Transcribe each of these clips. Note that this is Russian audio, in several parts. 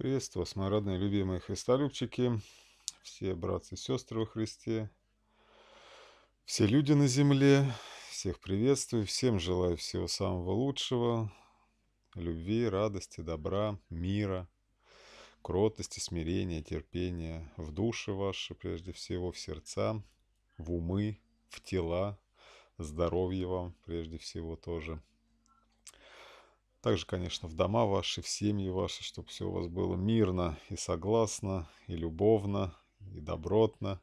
Приветствую вас, мои родные, любимые христолюбчики, все братцы и сестры во Христе, все люди на земле, всех приветствую, всем желаю всего самого лучшего, любви, радости, добра, мира, кротости, смирения, терпения в души ваши, прежде всего, в сердца, в умы, в тела, здоровья вам прежде всего тоже – также, конечно, в дома ваши, в семьи ваши, чтобы все у вас было мирно и согласно, и любовно, и добротно.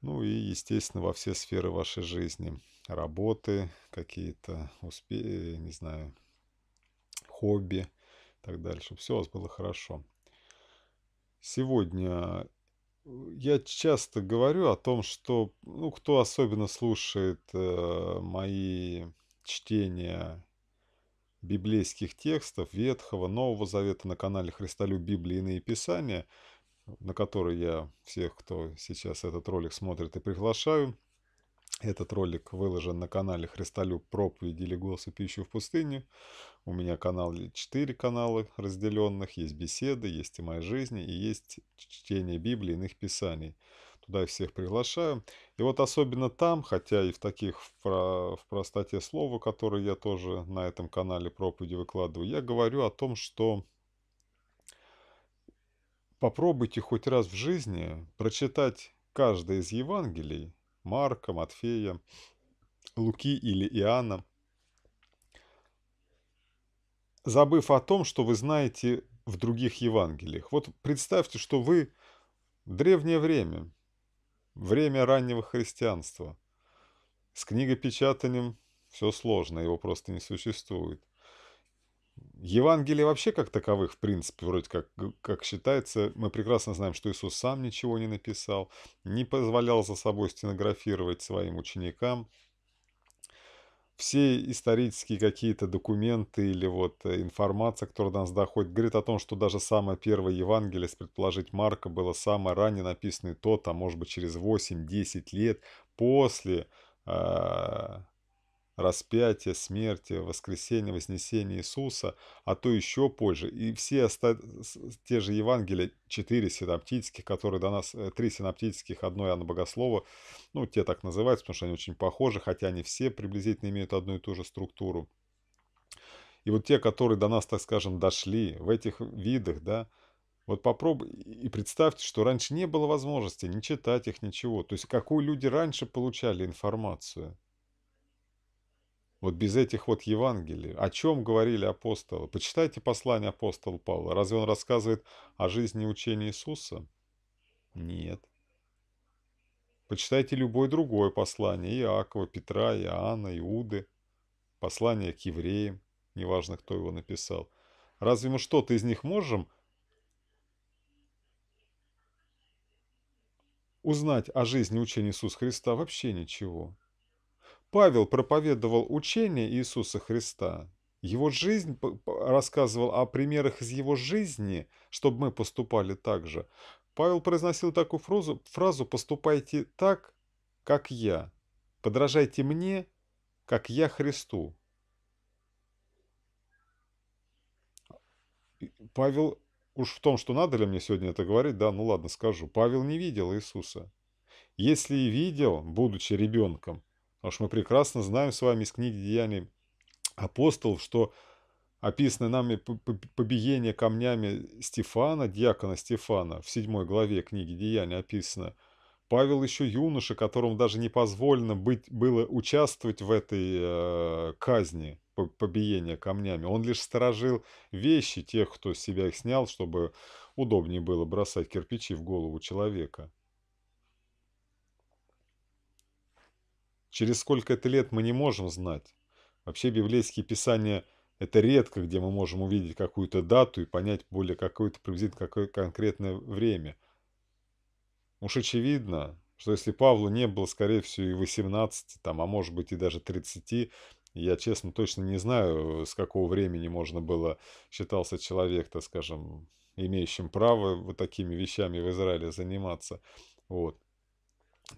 Ну и, естественно, во все сферы вашей жизни. Работы, какие-то успехи, не знаю, хобби и так далее, чтобы все у вас было хорошо. Сегодня э, я часто говорю о том, что, ну, кто особенно слушает э, мои чтения библейских текстов Ветхого, Нового Завета на канале Христолю Библии. Иные Писания», на который я всех, кто сейчас этот ролик смотрит, и приглашаю. Этот ролик выложен на канале «Христолюб. Проповеди или голос и пищу в пустыне». У меня канал 4 канала разделенных. Есть беседы, есть и моя жизнь, и есть чтение Библии, иных писаний туда всех приглашаю. И вот особенно там, хотя и в таких, в, про, в простоте слова, которые я тоже на этом канале проповеди выкладываю, я говорю о том, что попробуйте хоть раз в жизни прочитать каждое из Евангелий, Марка, Матфея, Луки или Иоанна, забыв о том, что вы знаете в других Евангелиях. Вот представьте, что вы в древнее время Время раннего христианства. С книгопечатанием все сложно, его просто не существует. Евангелие вообще как таковых, в принципе, вроде как, как считается, мы прекрасно знаем, что Иисус сам ничего не написал, не позволял за собой стенографировать своим ученикам, все исторические какие-то документы или вот э, информация, которая до нас доходит, говорит о том, что даже самое первое Евангелие, если предположить Марка, было самое ранее написанное то, там, может быть, через 8-10 лет после а, распятие, смерти, воскресение, вознесение Иисуса, а то еще позже. И все те же Евангелия, четыре синаптических, которые до нас, э, три синаптических, одно Иоанна Богослова, ну, те так называются, потому что они очень похожи, хотя они все приблизительно имеют одну и ту же структуру. И вот те, которые до нас, так скажем, дошли в этих видах, да, вот попробуй и представьте, что раньше не было возможности не читать их, ничего. То есть какую люди раньше получали информацию – вот без этих вот Евангелий. О чем говорили апостолы? Почитайте послание апостола Павла. Разве он рассказывает о жизни и учении Иисуса? Нет. Почитайте любое другое послание Иакова, Петра, Иоанна, Иуды, послание к евреям, неважно, кто его написал. Разве мы что-то из них можем узнать о жизни и учении Иисуса Христа? Вообще ничего. Павел проповедовал учение Иисуса Христа. Его жизнь рассказывал о примерах из его жизни, чтобы мы поступали так же. Павел произносил такую фразу, фразу «поступайте так, как я, подражайте мне, как я Христу». Павел, уж в том, что надо ли мне сегодня это говорить, да, ну ладно, скажу. Павел не видел Иисуса. Если и видел, будучи ребенком, Потому что мы прекрасно знаем с вами из книги «Деяний апостолов», что описанное нами побиение камнями Стефана, диакона Стефана, в 7 главе книги Деяний описано, Павел еще юноша, которому даже не позволено быть, было участвовать в этой э, казни, побиения камнями. Он лишь сторожил вещи тех, кто себя их снял, чтобы удобнее было бросать кирпичи в голову человека. Через сколько это лет мы не можем знать. Вообще библейские писания – это редко, где мы можем увидеть какую-то дату и понять более какое-то приблизительно какое конкретное время. Уж очевидно, что если Павлу не было, скорее всего, и 18, там, а может быть и даже 30, я, честно, точно не знаю, с какого времени можно было считался человек, так скажем, имеющим право вот такими вещами в Израиле заниматься. Вот.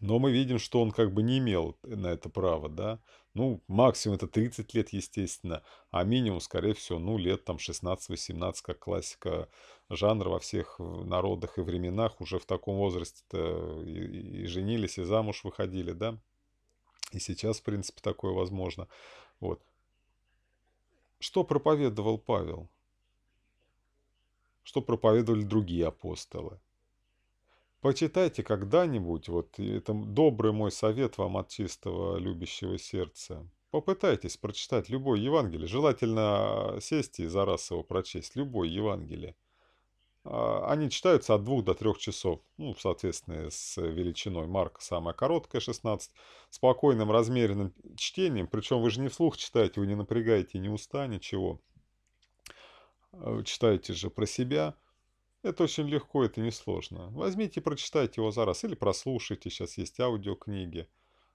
Но мы видим, что он как бы не имел на это права, да. Ну, максимум это 30 лет, естественно, а минимум, скорее всего, ну, лет там 16-18, как классика жанра во всех народах и временах. Уже в таком возрасте-то и, и женились, и замуж выходили, да. И сейчас, в принципе, такое возможно. Вот. Что проповедовал Павел? Что проповедовали другие апостолы? Почитайте когда-нибудь, вот это добрый мой совет вам от чистого любящего сердца. Попытайтесь прочитать любой Евангелие, желательно а, сесть и за раз его прочесть, любой Евангелие. А, они читаются от двух до трех часов, ну, соответственно, с величиной марка самая короткая 16, спокойным, размеренным чтением, причем вы же не вслух читаете, вы не напрягаете ни уста, ничего. А, читаете же про себя – это очень легко, это несложно. Возьмите и прочитайте его за раз или прослушайте, сейчас есть аудиокниги.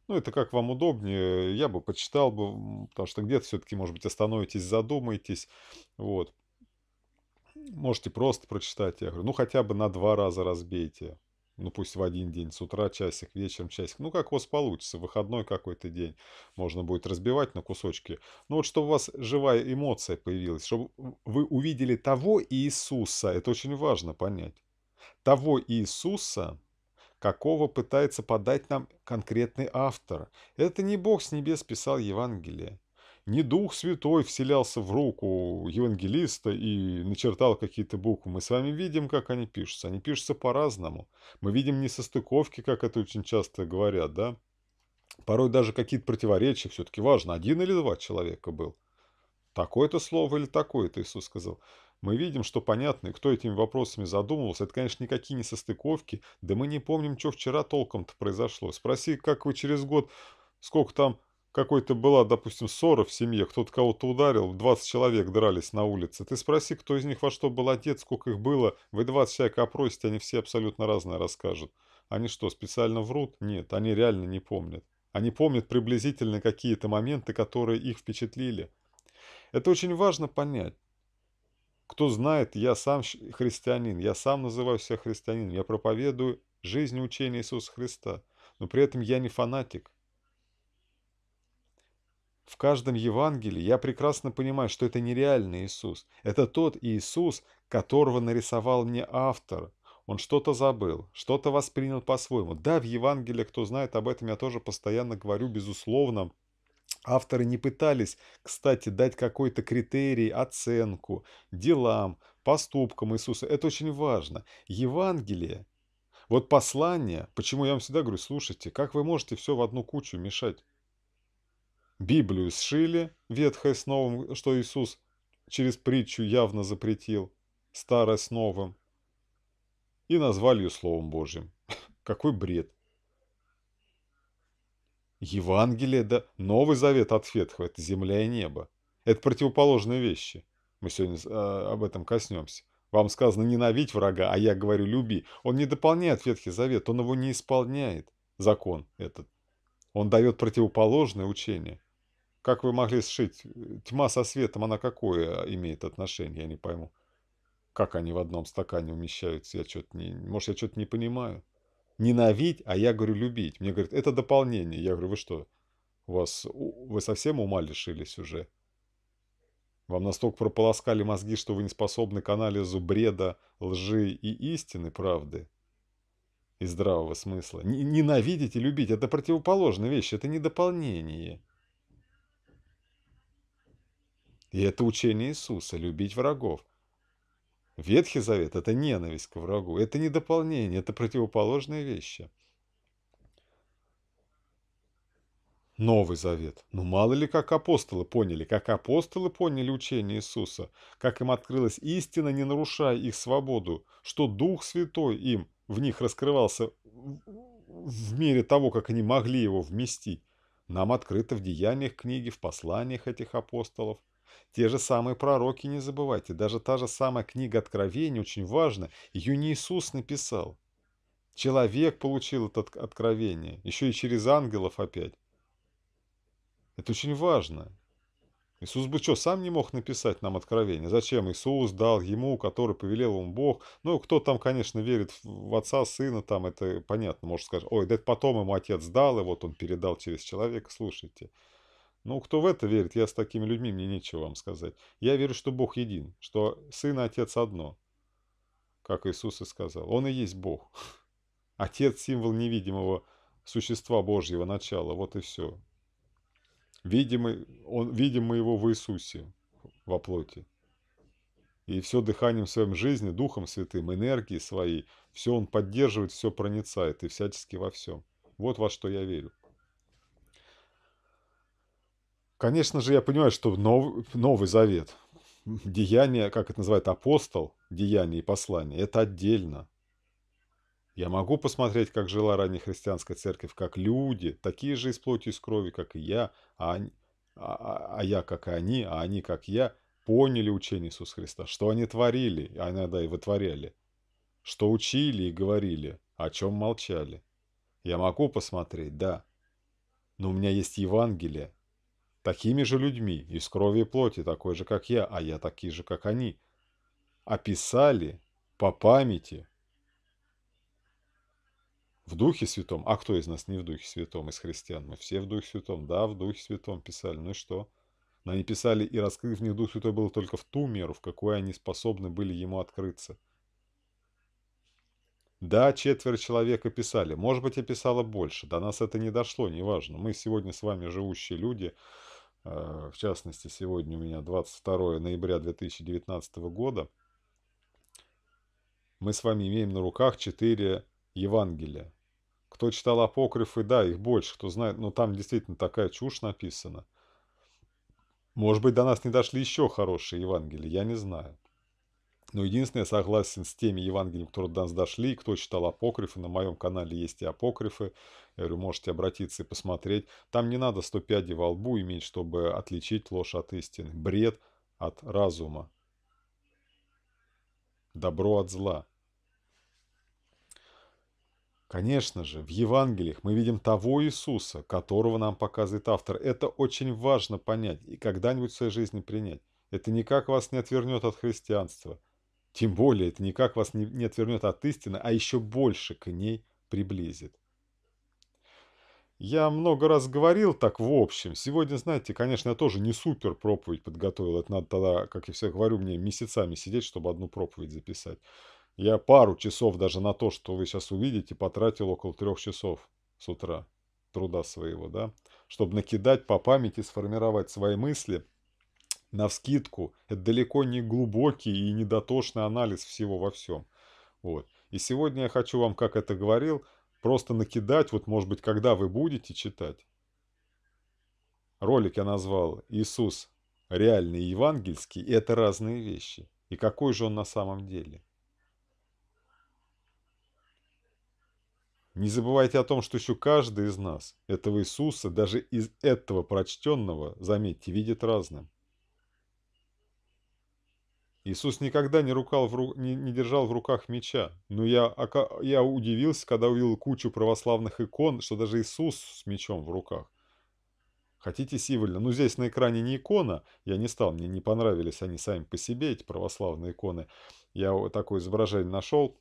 Ну, это как вам удобнее, я бы почитал бы, потому что где-то все-таки, может быть, остановитесь, задумаетесь, вот. Можете просто прочитать, я говорю, ну, хотя бы на два раза разбейте, ну пусть в один день, с утра часик, вечером часик, ну как у вас получится, выходной какой-то день, можно будет разбивать на кусочки, но ну, вот чтобы у вас живая эмоция появилась, чтобы вы увидели того Иисуса, это очень важно понять, того Иисуса, какого пытается подать нам конкретный автор. Это не Бог с небес писал Евангелие. Не Дух Святой вселялся в руку евангелиста и начертал какие-то буквы. Мы с вами видим, как они пишутся. Они пишутся по-разному. Мы видим не состыковки, как это очень часто говорят, да? Порой даже какие-то противоречия. Все-таки важно, один или два человека был. Такое-то слово или такое-то, Иисус сказал. Мы видим, что понятно, и кто этими вопросами задумывался, это, конечно, никакие не состыковки, да мы не помним, что вчера толком-то произошло. Спроси, как вы через год, сколько там какой-то была, допустим, ссора в семье, кто-то кого-то ударил, 20 человек дрались на улице, ты спроси, кто из них во что был одет, сколько их было, вы 20 человек опросите, они все абсолютно разное расскажут. Они что, специально врут? Нет, они реально не помнят. Они помнят приблизительно какие-то моменты, которые их впечатлили. Это очень важно понять. Кто знает, я сам христианин, я сам называю себя христианином, я проповедую жизнь и учение Иисуса Христа, но при этом я не фанатик. В каждом Евангелии я прекрасно понимаю, что это нереальный Иисус. Это тот Иисус, которого нарисовал мне автор. Он что-то забыл, что-то воспринял по-своему. Да, в Евангелии, кто знает об этом, я тоже постоянно говорю, безусловно, Авторы не пытались, кстати, дать какой-то критерий, оценку делам, поступкам Иисуса. Это очень важно. Евангелие, вот послание, почему я вам всегда говорю, слушайте, как вы можете все в одну кучу мешать? Библию сшили, ветхое с новым, что Иисус через притчу явно запретил, старое с новым, и назвали ее Словом Божьим. Какой бред! Евангелие, да Новый Завет от Ветхого – это земля и небо. Это противоположные вещи. Мы сегодня э, об этом коснемся. Вам сказано «ненавидь врага», а я говорю «люби». Он не дополняет Ветхий Завет, он его не исполняет, закон этот. Он дает противоположное учение. Как вы могли сшить? Тьма со светом, она какое а, имеет отношение, я не пойму. Как они в одном стакане умещаются, я что-то не... Может, я что-то не понимаю? Ненавидь, а я говорю любить. Мне говорят, это дополнение. Я говорю, вы что, у вас... Вы совсем ума лишились уже? Вам настолько прополоскали мозги, что вы не способны к анализу бреда, лжи и истины, правды? И здравого смысла. Ненавидеть и любить – это противоположные вещи, это не дополнение. И это учение Иисуса – любить врагов. Ветхий Завет – это ненависть к врагу, это не дополнение, это противоположные вещи. Новый Завет. Ну мало ли, как апостолы поняли, как апостолы поняли учение Иисуса, как им открылась истина, не нарушая их свободу, что Дух Святой им в них раскрывался в мере того, как они могли его вместить. Нам открыто в деяниях книги, в посланиях этих апостолов – те же самые пророки не забывайте, даже та же самая книга Откровения, очень важно, ее не Иисус написал. Человек получил это откровение, еще и через ангелов опять. Это очень важно. Иисус бы что, сам не мог написать нам откровение? Зачем? Иисус дал ему, который повелел ему Бог. Ну, кто там, конечно, верит в отца, сына, там это понятно, может сказать, ой, да это потом ему отец дал, и вот он передал через человека, слушайте. Слушайте. Ну, кто в это верит, я с такими людьми, мне нечего вам сказать. Я верю, что Бог един, что Сын и Отец одно. Как Иисус и сказал. Он и есть Бог. Отец – символ невидимого существа Божьего начала. Вот и все. Видимый, он, видим мы его в Иисусе, во плоти. И все дыханием своим жизни, Духом Святым, энергией своей, все он поддерживает, все проницает и всячески во всем. Вот во что я верю. Конечно же, я понимаю, что Новый, Новый Завет, деяние, как это называют, апостол, деяние и послание, это отдельно. Я могу посмотреть, как жила ранняя христианская церковь, как люди, такие же из плоти и из крови, как и я, а, они, а, а, а я как и они, а они как я, поняли учение Иисуса Христа, что они творили, а иногда и вытворяли, что учили и говорили, о чем молчали. Я могу посмотреть, да, но у меня есть Евангелие, такими же людьми, из крови и плоти, такой же, как я, а я такие же, как они. Описали по памяти в Духе Святом. А кто из нас не в Духе Святом из христиан? Мы все в Духе Святом. Да, в Духе Святом писали. Ну и что? Но они писали, и раскрыв в них Дух Святой был только в ту меру, в какой они способны были ему открыться. Да, четверо человека писали, Может быть, писала больше. До нас это не дошло, неважно. Мы сегодня с вами живущие люди, Э, в частности, сегодня у меня 22 ноября 2019 года. Мы с вами имеем на руках четыре Евангелия. Кто читал апокрифы, да, их больше, кто знает, но там действительно такая чушь написана. Может быть, до нас не дошли еще хорошие Евангелия, я не знаю. Но единственное, я согласен с теми Евангелиями, которые до нас дошли, кто читал апокрифы, на моем канале есть и апокрифы, я говорю, можете обратиться и посмотреть. Там не надо 105 во лбу иметь, чтобы отличить ложь от истины, бред от разума, добро от зла. Конечно же, в Евангелиях мы видим того Иисуса, которого нам показывает автор. Это очень важно понять и когда-нибудь в своей жизни принять. Это никак вас не отвернет от христианства – тем более, это никак вас не, не отвернет от истины, а еще больше к ней приблизит. Я много раз говорил так в общем. Сегодня, знаете, конечно, я тоже не супер проповедь подготовил. Это надо тогда, как я всегда говорю, мне месяцами сидеть, чтобы одну проповедь записать. Я пару часов даже на то, что вы сейчас увидите, потратил около трех часов с утра труда своего, да, чтобы накидать по памяти, сформировать свои мысли – навскидку, это далеко не глубокий и недотошный анализ всего во всем. Вот. И сегодня я хочу вам, как это говорил, просто накидать, вот может быть, когда вы будете читать. Ролик я назвал «Иисус реальный и евангельский» и это разные вещи. И какой же он на самом деле? Не забывайте о том, что еще каждый из нас, этого Иисуса, даже из этого прочтенного, заметьте, видит разным. Иисус никогда не, рукал в ру... не, не держал в руках меча, но я, я удивился, когда увидел кучу православных икон, что даже Иисус с мечом в руках. Хотите символьно? Ну, здесь на экране не икона, я не стал, мне не понравились они сами по себе, эти православные иконы. Я вот такое изображение нашел,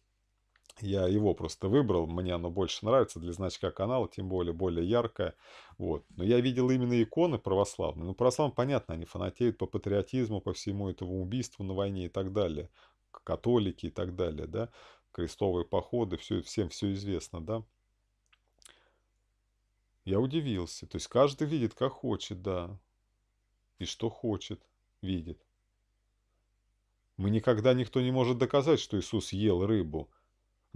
я его просто выбрал, мне оно больше нравится для значка канала, тем более более яркое. Вот. Но я видел именно иконы православные. Ну, православные, понятно, они фанатеют по патриотизму, по всему этому убийству на войне и так далее. Католики и так далее, да. Крестовые походы, все, всем все известно, да. Я удивился. То есть каждый видит, как хочет, да. И что хочет, видит. Мы никогда никто не может доказать, что Иисус ел рыбу –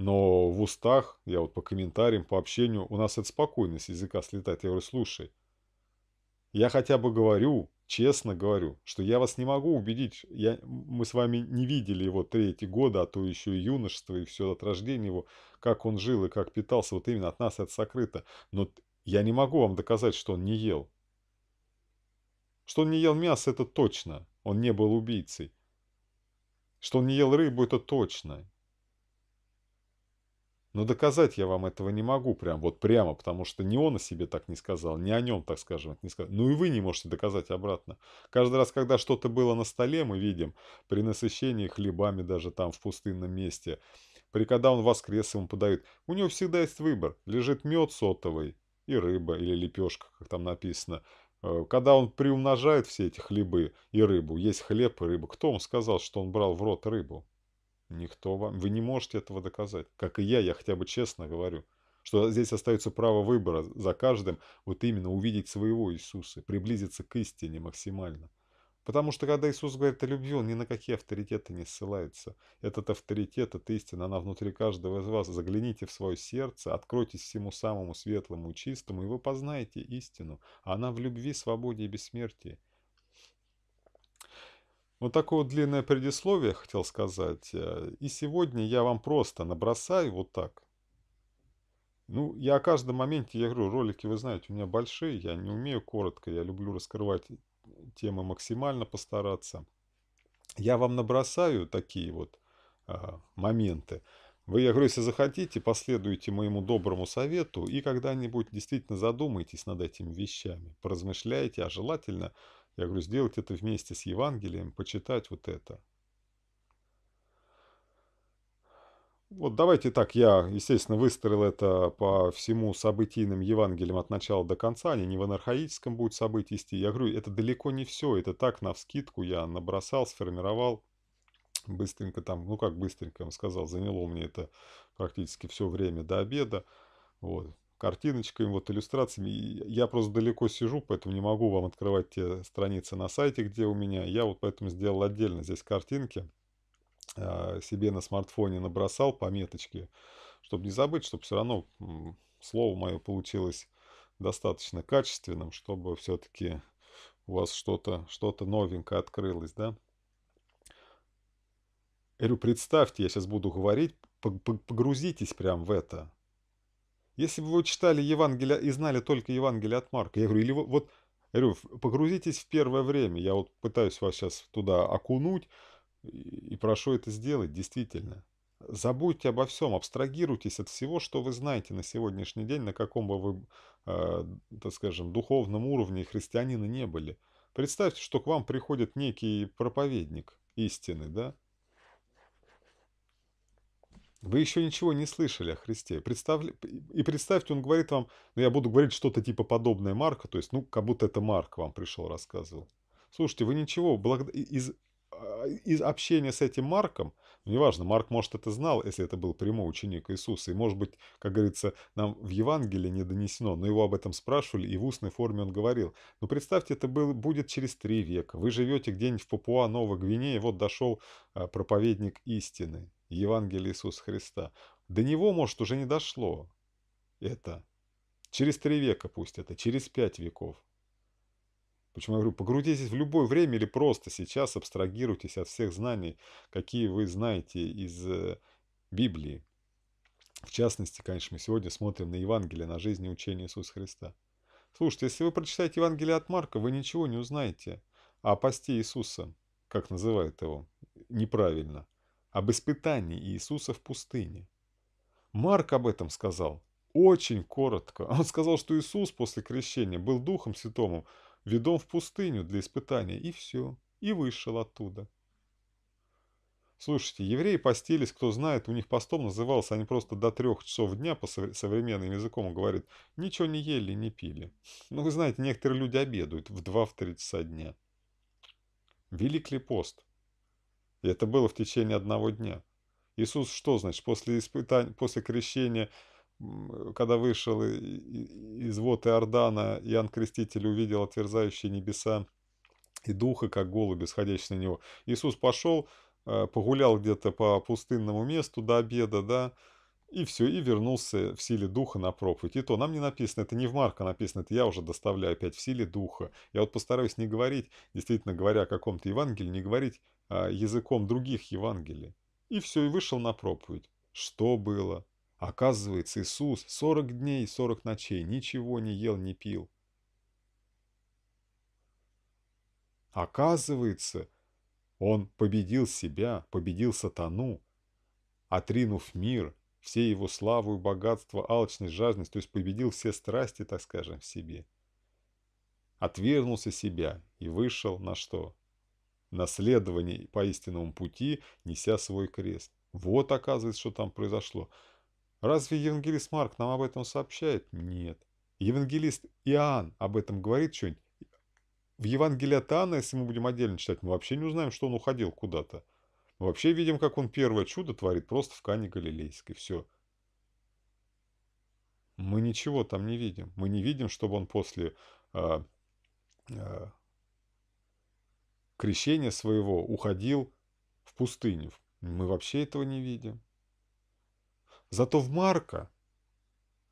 но в устах, я вот по комментариям, по общению, у нас это спокойно с языка слетает. Я говорю, слушай, я хотя бы говорю, честно говорю, что я вас не могу убедить. Я, мы с вами не видели его третьи года, а то еще и юношество, и все от рождения его, как он жил и как питался. Вот именно от нас это сокрыто. Но я не могу вам доказать, что он не ел. Что он не ел мясо, это точно. Он не был убийцей. Что он не ел рыбу, это точно. Но ну, доказать я вам этого не могу, прям вот прямо, потому что ни он о себе так не сказал, ни о нем, так скажем, не сказал. Ну и вы не можете доказать обратно. Каждый раз, когда что-то было на столе, мы видим, при насыщении хлебами даже там в пустынном месте, при когда он воскрес, ему подают, у него всегда есть выбор. Лежит мед сотовый и рыба, или лепешка, как там написано. Э, когда он приумножает все эти хлебы и рыбу, есть хлеб и рыба, кто он сказал, что он брал в рот рыбу? Никто вам... Вы не можете этого доказать. Как и я, я хотя бы честно говорю, что здесь остается право выбора за каждым вот именно увидеть своего Иисуса, приблизиться к истине максимально. Потому что когда Иисус говорит о любви, он ни на какие авторитеты не ссылается. Этот авторитет, эта истина, она внутри каждого из вас. Загляните в свое сердце, откройтесь всему самому светлому и чистому, и вы познаете истину. Она в любви, свободе и бессмертии. Вот такое вот длинное предисловие хотел сказать. Э, и сегодня я вам просто набросаю вот так. Ну, я о каждом моменте, я говорю, ролики, вы знаете, у меня большие, я не умею коротко, я люблю раскрывать э, темы максимально постараться. Я вам набросаю такие вот а, моменты. Вы, я говорю, если захотите, последуйте моему доброму совету и когда-нибудь действительно задумайтесь над этими вещами, поразмышляйте, а желательно я говорю, сделать это вместе с Евангелием, почитать вот это. Вот давайте так, я, естественно, выстроил это по всему событийным Евангелиям от начала до конца, они не в анархаическом будет событии идти. Я говорю, это далеко не все, это так, на навскидку я набросал, сформировал, быстренько там, ну как быстренько, я вам сказал, заняло мне это практически все время до обеда. Вот картиночками, вот иллюстрациями. Я просто далеко сижу, поэтому не могу вам открывать те страницы на сайте, где у меня. Я вот поэтому сделал отдельно здесь картинки а, себе на смартфоне набросал пометочки, чтобы не забыть, чтобы все равно слово мое получилось достаточно качественным, чтобы все-таки у вас что-то что, -то, что -то новенькое открылось, да. Я говорю, представьте, я сейчас буду говорить, погрузитесь прям в это. Если бы вы читали Евангелие и знали только Евангелие от Марка, я говорю, или вот, я говорю, погрузитесь в первое время, я вот пытаюсь вас сейчас туда окунуть и прошу это сделать, действительно. Забудьте обо всем, абстрагируйтесь от всего, что вы знаете на сегодняшний день, на каком бы вы, э, так скажем, духовном уровне христианина не были. Представьте, что к вам приходит некий проповедник истины, да, вы еще ничего не слышали о Христе. Представ... И представьте, он говорит вам, ну я буду говорить что-то типа подобное Марка, то есть, ну, как будто это Марк вам пришел, рассказывал. Слушайте, вы ничего, благ... из а, из общения с этим Марком, ну, неважно, Марк, может, это знал, если это был прямой ученик Иисуса, и, может быть, как говорится, нам в Евангелии не донесено, но его об этом спрашивали, и в устной форме он говорил. Но ну, представьте, это был, будет через три века. Вы живете где-нибудь в Папуа, Новой Гвинее, вот дошел а, проповедник истины, Евангелие Иисуса Христа. До него, может, уже не дошло это. Через три века пусть это, через пять веков. Почему я говорю, погрузитесь в любое время или просто сейчас абстрагируйтесь от всех знаний, какие вы знаете из э, Библии. В частности, конечно, мы сегодня смотрим на Евангелие, на жизнь и учение Иисуса Христа. Слушайте, если вы прочитаете Евангелие от Марка, вы ничего не узнаете о посте Иисуса, как называют его, неправильно, об испытании Иисуса в пустыне. Марк об этом сказал очень коротко. Он сказал, что Иисус после крещения был Духом Святому, ведом в пустыню для испытания, и все, и вышел оттуда. Слушайте, евреи постились, кто знает, у них постом назывался, они просто до трех часов дня по современным языком говорят, ничего не ели, не пили. Ну, вы знаете, некоторые люди обедают в 2-3 часа дня. Велик ли пост? И это было в течение одного дня. Иисус что, значит, после испытания, после крещения когда вышел из вод Иордана, Иоанн Креститель увидел отверзающие небеса и духа, как голуби, сходящие на него. Иисус пошел, э, погулял где-то по пустынному месту до обеда, да, и все, и вернулся в силе духа на проповедь. И то нам не написано, это не в Марка написано, это я уже доставляю опять в силе духа. Я вот постараюсь не говорить, действительно говоря о каком-то Евангелии, не говорить а, языком других Евангелий. И все, и вышел на проповедь. Что было? Оказывается, Иисус 40 дней и 40 ночей ничего не ел, не пил. Оказывается, он победил себя, победил сатану, отринув мир, все его славу и богатство, алчность, жадность, то есть победил все страсти, так скажем, в себе. Отвернулся себя и вышел на что? Наследование по истинному пути, неся свой крест. Вот оказывается, что там произошло. Разве евангелист Марк нам об этом сообщает? Нет. Евангелист Иоанн об этом говорит что-нибудь? В Евангелии от Иоанна, если мы будем отдельно читать, мы вообще не узнаем, что он уходил куда-то. Мы вообще видим, как он первое чудо творит просто в Кане Галилейской. Все. Мы ничего там не видим. Мы не видим, чтобы он после э, э, крещения своего уходил в пустыню. Мы вообще этого не видим. Зато в Марка,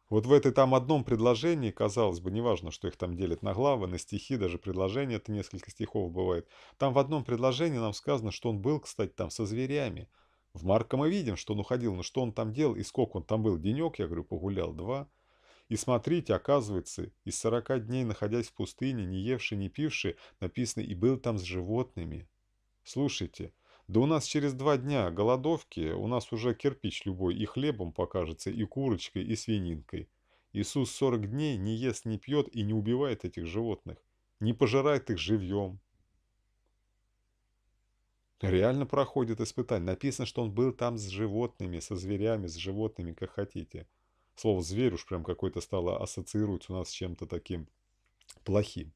вот в этой там одном предложении, казалось бы, неважно, что их там делят на главы, на стихи, даже предложение, это несколько стихов бывает, там в одном предложении нам сказано, что он был, кстати, там со зверями. В Марка мы видим, что он уходил, но что он там делал и сколько он там был. Денек, я говорю, погулял, два. И смотрите, оказывается, из сорока дней, находясь в пустыне, не евший, не пивший, написано, и был там с животными. Слушайте, да у нас через два дня голодовки, у нас уже кирпич любой и хлебом покажется, и курочкой, и свининкой. Иисус 40 дней не ест, не пьет и не убивает этих животных, не пожирает их живьем. Реально проходит испытание. Написано, что он был там с животными, со зверями, с животными, как хотите. Слово «зверь» уж прям какое-то стало ассоциировать у нас с чем-то таким плохим.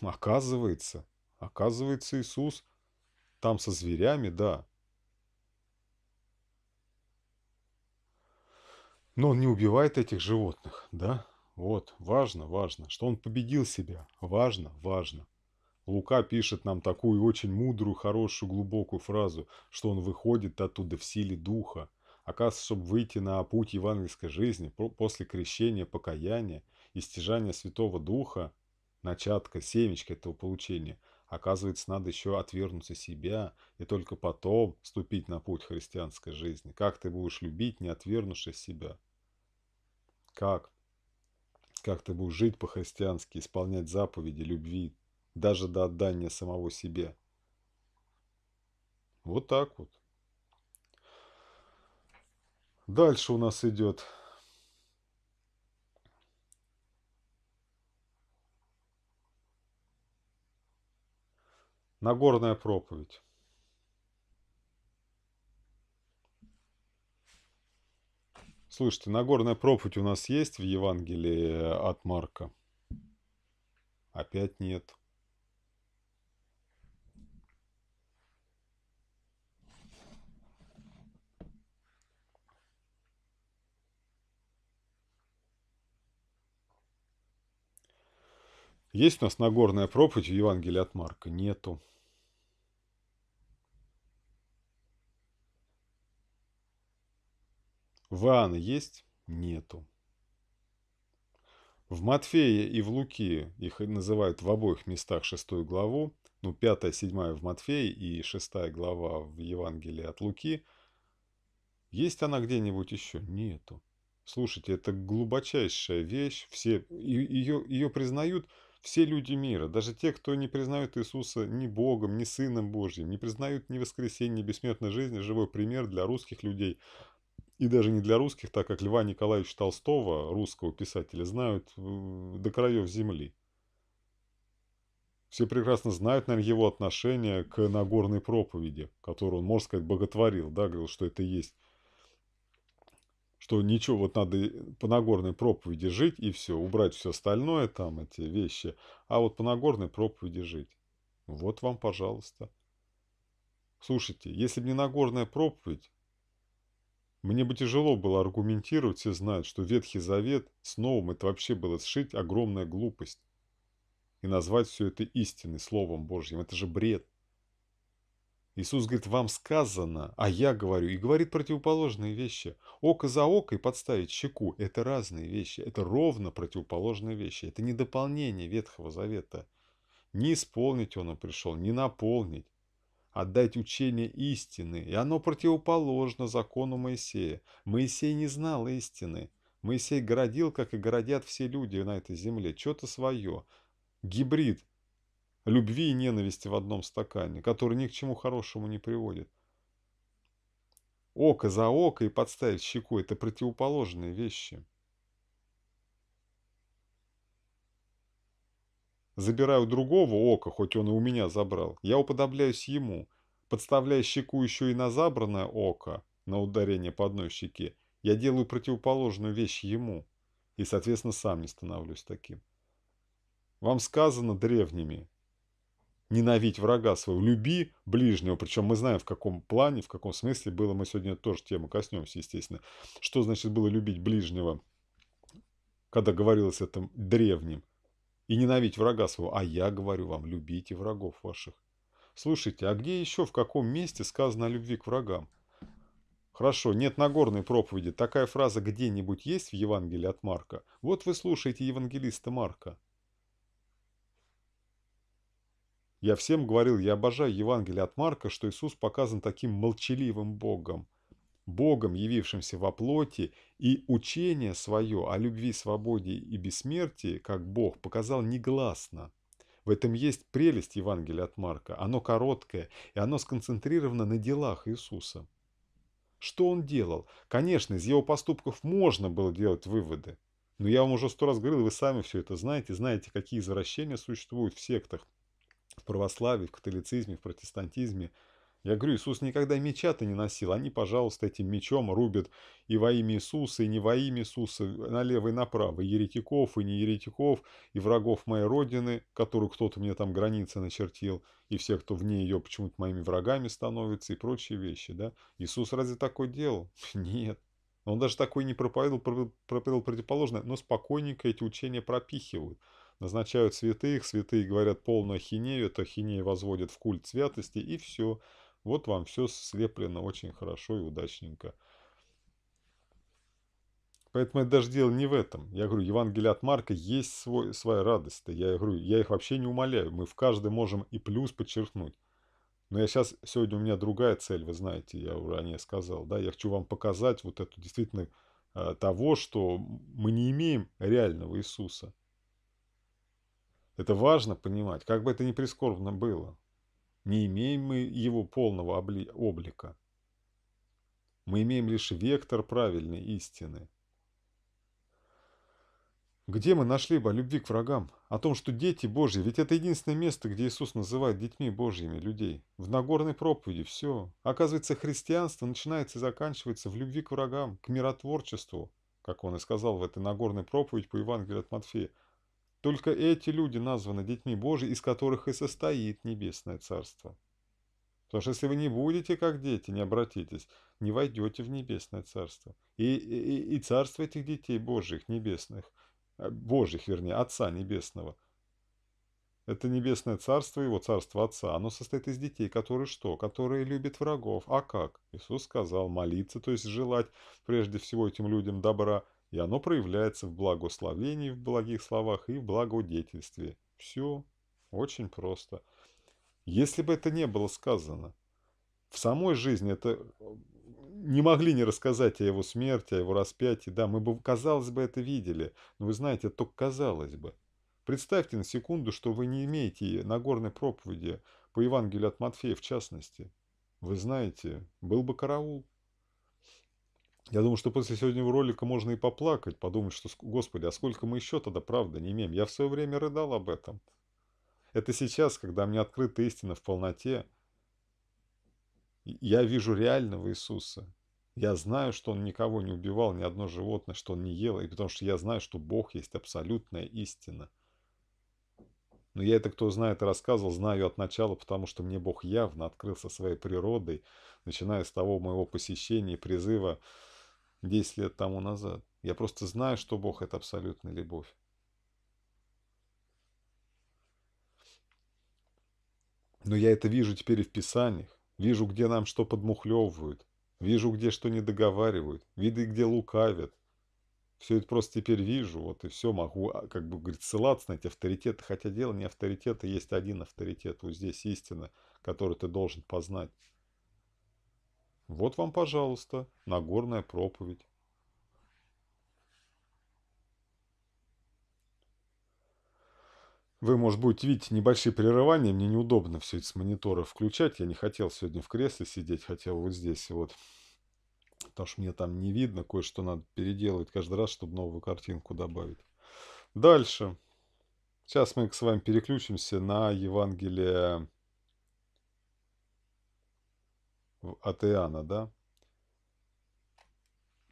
Оказывается, Оказывается, Иисус там со зверями, да. Но он не убивает этих животных, да? Вот, важно, важно, что он победил себя. Важно, важно. Лука пишет нам такую очень мудрую, хорошую, глубокую фразу, что он выходит оттуда в силе духа. Оказывается, чтобы выйти на путь евангельской жизни после крещения, покаяния и стяжания Святого Духа, начатка, семечка этого получения – Оказывается, надо еще отвернуться себя и только потом ступить на путь христианской жизни. Как ты будешь любить, не отвернувшись себя? Как? Как ты будешь жить по-христиански, исполнять заповеди любви, даже до отдания самого себе? Вот так вот. Дальше у нас идет Нагорная проповедь. Слушайте, Нагорная проповедь у нас есть в Евангелии от Марка? Опять нет. Есть у нас Нагорная проповедь в Евангелии от Марка? Нету. В Иоанна есть? Нету. В Матфея и в Луки их называют в обоих местах шестую главу. Ну, пятая, седьмая в Матфея и шестая глава в Евангелии от Луки. Есть она где-нибудь еще? Нету. Слушайте, это глубочайшая вещь. Все ее, ее признают все люди мира, даже те, кто не признают Иисуса ни Богом, ни Сыном Божьим, не признают ни воскресения, ни бессмертной жизни, живой пример для русских людей. И даже не для русских, так как Льва Николаевича Толстого, русского писателя, знают э, до краев земли. Все прекрасно знают, наверное, его отношение к Нагорной проповеди, которую он, можно сказать, боготворил, да, говорил, что это есть что ничего, вот надо по Нагорной проповеди жить и все, убрать все остальное, там эти вещи, а вот по Нагорной проповеди жить. Вот вам, пожалуйста. Слушайте, если бы не Нагорная проповедь, мне бы тяжело было аргументировать, все знают, что Ветхий Завет с Новым это вообще было сшить огромная глупость. И назвать все это истиной, Словом Божьим. Это же бред. Иисус говорит, вам сказано, а я говорю, и говорит противоположные вещи. Око за око и подставить щеку – это разные вещи, это ровно противоположные вещи, это не дополнение Ветхого Завета. Не исполнить он и пришел, не наполнить, отдать учение истины, и оно противоположно закону Моисея. Моисей не знал истины, Моисей городил, как и городят все люди на этой земле, что-то свое, гибрид – любви и ненависти в одном стакане, который ни к чему хорошему не приводит. Око за око и подставить щеку – это противоположные вещи. Забираю другого ока, хоть он и у меня забрал, я уподобляюсь ему, подставляя щеку еще и на забранное око, на ударение по одной щеке, я делаю противоположную вещь ему, и, соответственно, сам не становлюсь таким. Вам сказано древними, ненавидь врага своего, люби ближнего. Причем мы знаем, в каком плане, в каком смысле было. Мы сегодня тоже тему коснемся, естественно. Что значит было любить ближнего, когда говорилось этом древним. И ненавидь врага своего. А я говорю вам, любите врагов ваших. Слушайте, а где еще, в каком месте сказано о любви к врагам? Хорошо, нет Нагорной проповеди. Такая фраза где-нибудь есть в Евангелии от Марка? Вот вы слушаете евангелиста Марка. Я всем говорил, я обожаю Евангелие от Марка, что Иисус показан таким молчаливым Богом, Богом, явившимся во плоти, и учение свое о любви, свободе и бессмертии, как Бог, показал негласно. В этом есть прелесть Евангелия от Марка. Оно короткое, и оно сконцентрировано на делах Иисуса. Что он делал? Конечно, из его поступков можно было делать выводы. Но я вам уже сто раз говорил, вы сами все это знаете, знаете, какие извращения существуют в сектах, в православии, в католицизме, в протестантизме. Я говорю, Иисус никогда меча-то не носил. Они, пожалуйста, этим мечом рубят и во имя Иисуса, и не во имя Иисуса, налево и направо, и еретиков, и не еретиков, и врагов моей Родины, которую кто-то мне там границы начертил, и всех, кто вне ее почему-то моими врагами становится, и прочие вещи, да? Иисус разве такое делал? Нет. Он даже такое не проповедовал, проповедовал противоположное, но спокойненько эти учения пропихивают – назначают святых, святые говорят полную хинею, то ахинея возводят в культ святости, и все. Вот вам все слеплено очень хорошо и удачненько. Поэтому это даже дело не в этом. Я говорю, Евангелие от Марка есть свой, своя радость. -то. Я говорю, я их вообще не умоляю. Мы в каждой можем и плюс подчеркнуть. Но я сейчас, сегодня у меня другая цель, вы знаете, я уже ранее сказал, да, я хочу вам показать вот эту действительно э, того, что мы не имеем реального Иисуса. Это важно понимать, как бы это ни прискорбно было. Не имеем мы его полного облика. Мы имеем лишь вектор правильной истины. Где мы нашли бы о любви к врагам? О том, что дети Божьи, ведь это единственное место, где Иисус называет детьми Божьими людей. В Нагорной проповеди все. Оказывается, христианство начинается и заканчивается в любви к врагам, к миротворчеству, как он и сказал в этой Нагорной проповеди по Евангелию от Матфея – только эти люди названы детьми Божьи, из которых и состоит Небесное Царство. Потому что если вы не будете как дети, не обратитесь, не войдете в Небесное Царство. И, и, и Царство этих детей Божьих, небесных, э, Божьих, вернее, Отца Небесного. Это Небесное Царство, его Царство Отца, оно состоит из детей, которые что? Которые любят врагов. А как? Иисус сказал молиться, то есть желать прежде всего этим людям добра – и оно проявляется в благословении, в благих словах и в благодетельстве. Все очень просто. Если бы это не было сказано, в самой жизни это э, не могли не рассказать о его смерти, о его распятии. Да, мы бы, казалось бы, это видели. Но вы знаете, это только казалось бы. Представьте на секунду, что вы не имеете Нагорной проповеди по Евангелию от Матфея в частности. Вы знаете, был бы караул. Я думаю, что после сегодняшнего ролика можно и поплакать, подумать, что, господи, а сколько мы еще тогда правда не имеем. Я в свое время рыдал об этом. Это сейчас, когда мне открыта истина в полноте, я вижу реального Иисуса. Я знаю, что Он никого не убивал, ни одно животное, что Он не ел, и потому что я знаю, что Бог есть абсолютная истина. Но я это, кто знает и рассказывал, знаю от начала, потому что мне Бог явно открылся своей природой, начиная с того моего посещения и призыва 10 лет тому назад. Я просто знаю, что Бог – это абсолютная любовь. Но я это вижу теперь и в Писаниях. Вижу, где нам что подмухлевывают. Вижу, где что не договаривают. Виды, где лукавят. Все это просто теперь вижу, вот и все, могу, а, как бы, говорит, ссылаться на эти авторитеты, хотя дело не авторитеты, есть один авторитет, вот здесь истина, которую ты должен познать. Вот вам, пожалуйста, Нагорная проповедь. Вы, может, быть, видите небольшие прерывания. Мне неудобно все это с монитора включать. Я не хотел сегодня в кресле сидеть, хотел вот здесь вот. Потому что мне там не видно. Кое-что надо переделывать каждый раз, чтобы новую картинку добавить. Дальше. Сейчас мы с вами переключимся на Евангелие от Иоанна, да?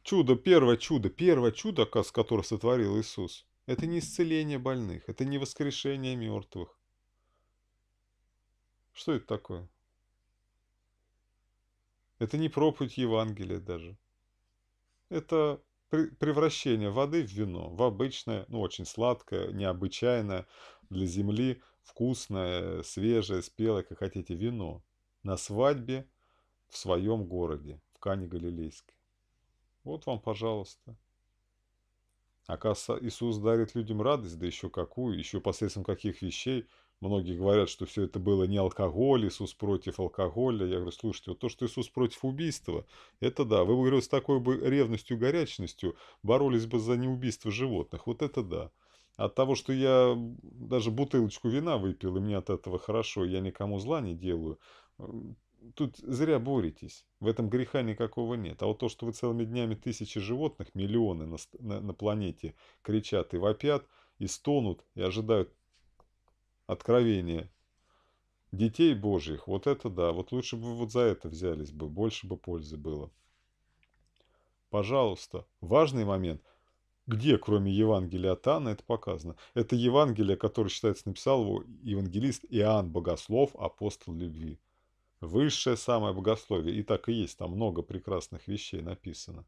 Чудо, первое чудо, первое чудо, которого сотворил Иисус, это не исцеление больных, это не воскрешение мертвых. Что это такое? Это не проповедь Евангелия даже. Это превращение воды в вино, в обычное, ну очень сладкое, необычайное для земли, вкусное, свежее, спелое, как хотите, вино. На свадьбе в своем городе, в Кане Галилейской. Вот вам, пожалуйста. Оказывается, Иисус дарит людям радость, да еще какую, еще посредством каких вещей. Многие говорят, что все это было не алкоголь, Иисус против алкоголя. Я говорю, слушайте, вот то, что Иисус против убийства, это да. Вы бы, говорю, с такой бы ревностью, горячностью боролись бы за неубийство животных. Вот это да. От того, что я даже бутылочку вина выпил, и мне от этого хорошо, я никому зла не делаю, тут зря боретесь. В этом греха никакого нет. А вот то, что вы целыми днями тысячи животных, миллионы на, на, на планете кричат и вопят, и стонут, и ожидают откровения детей божьих, вот это да, вот лучше бы вы вот за это взялись бы, больше бы пользы было. Пожалуйста, важный момент. Где, кроме Евангелия от Анна, это показано? Это Евангелие, которое, считается, написал его евангелист Иоанн Богослов, апостол любви. Высшее самое богословие. И так и есть, там много прекрасных вещей написано.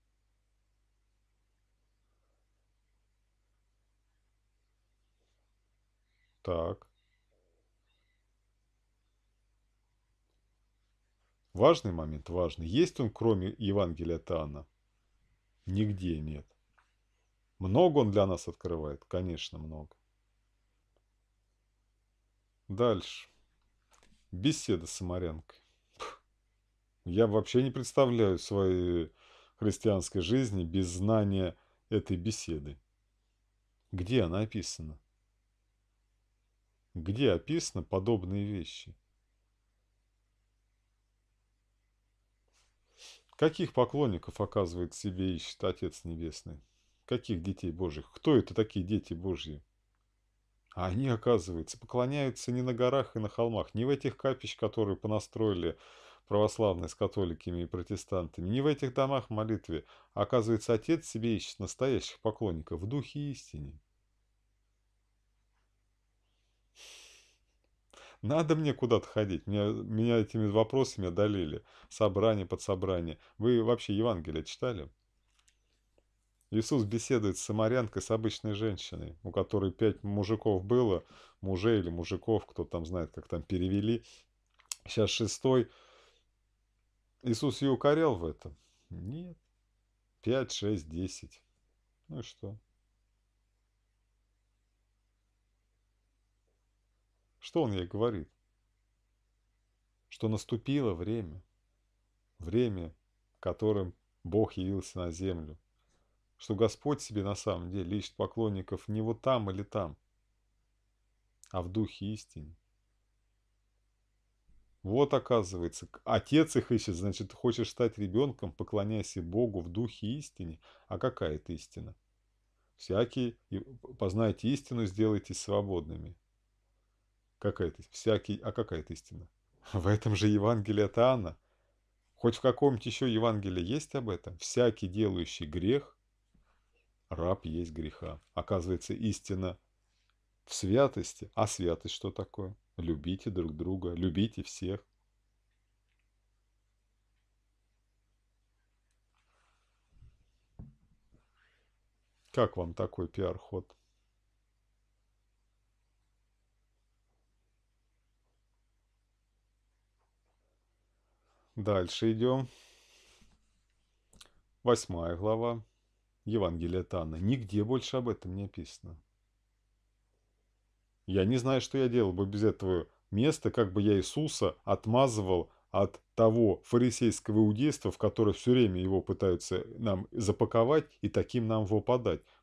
Так. Важный момент, важный. Есть он, кроме Евангелия от Нигде нет. Много он для нас открывает? Конечно, много. Дальше. Беседа с Самарянкой. Я вообще не представляю своей христианской жизни без знания этой беседы. Где она описана? Где описаны подобные вещи? Каких поклонников, оказывает, себе ищет Отец Небесный? Каких детей Божьих? Кто это такие дети Божьи? А они, оказывается, поклоняются не на горах и на холмах, не в этих капищ, которые понастроили православные с католиками и протестантами, не в этих домах молитве. Оказывается, Отец себе ищет настоящих поклонников в духе истине. Надо мне куда-то ходить. Меня, меня этими вопросами одолели. Собрание под собрание. Вы вообще Евангелие читали? Иисус беседует с самарянкой, с обычной женщиной, у которой пять мужиков было, мужей или мужиков, кто там знает, как там перевели. Сейчас шестой, Иисус ее укорял в этом? Нет. Пять, шесть, десять. Ну и что? Что он ей говорит? Что наступило время. Время, которым Бог явился на землю. Что Господь себе на самом деле ищет поклонников не вот там или там, а в духе истины. Вот оказывается, отец их ищет, значит, хочешь стать ребенком, поклоняйся Богу в духе истине. А какая это истина? Всякий, познайте истину, сделайтесь свободными. Какая это? Всякий, а какая это истина? В этом же Евангелии от Иоанна. Хоть в каком-нибудь еще Евангелии есть об этом? Всякий, делающий грех, раб есть греха. Оказывается, истина в святости. А святость что такое? Любите друг друга, любите всех. Как вам такой пиар-ход? Дальше идем. Восьмая глава Евангелия Тана. Нигде больше об этом не описано. Я не знаю, что я делал бы без этого места, как бы я Иисуса отмазывал от того фарисейского иудейства, в которое все время его пытаются нам запаковать и таким нам его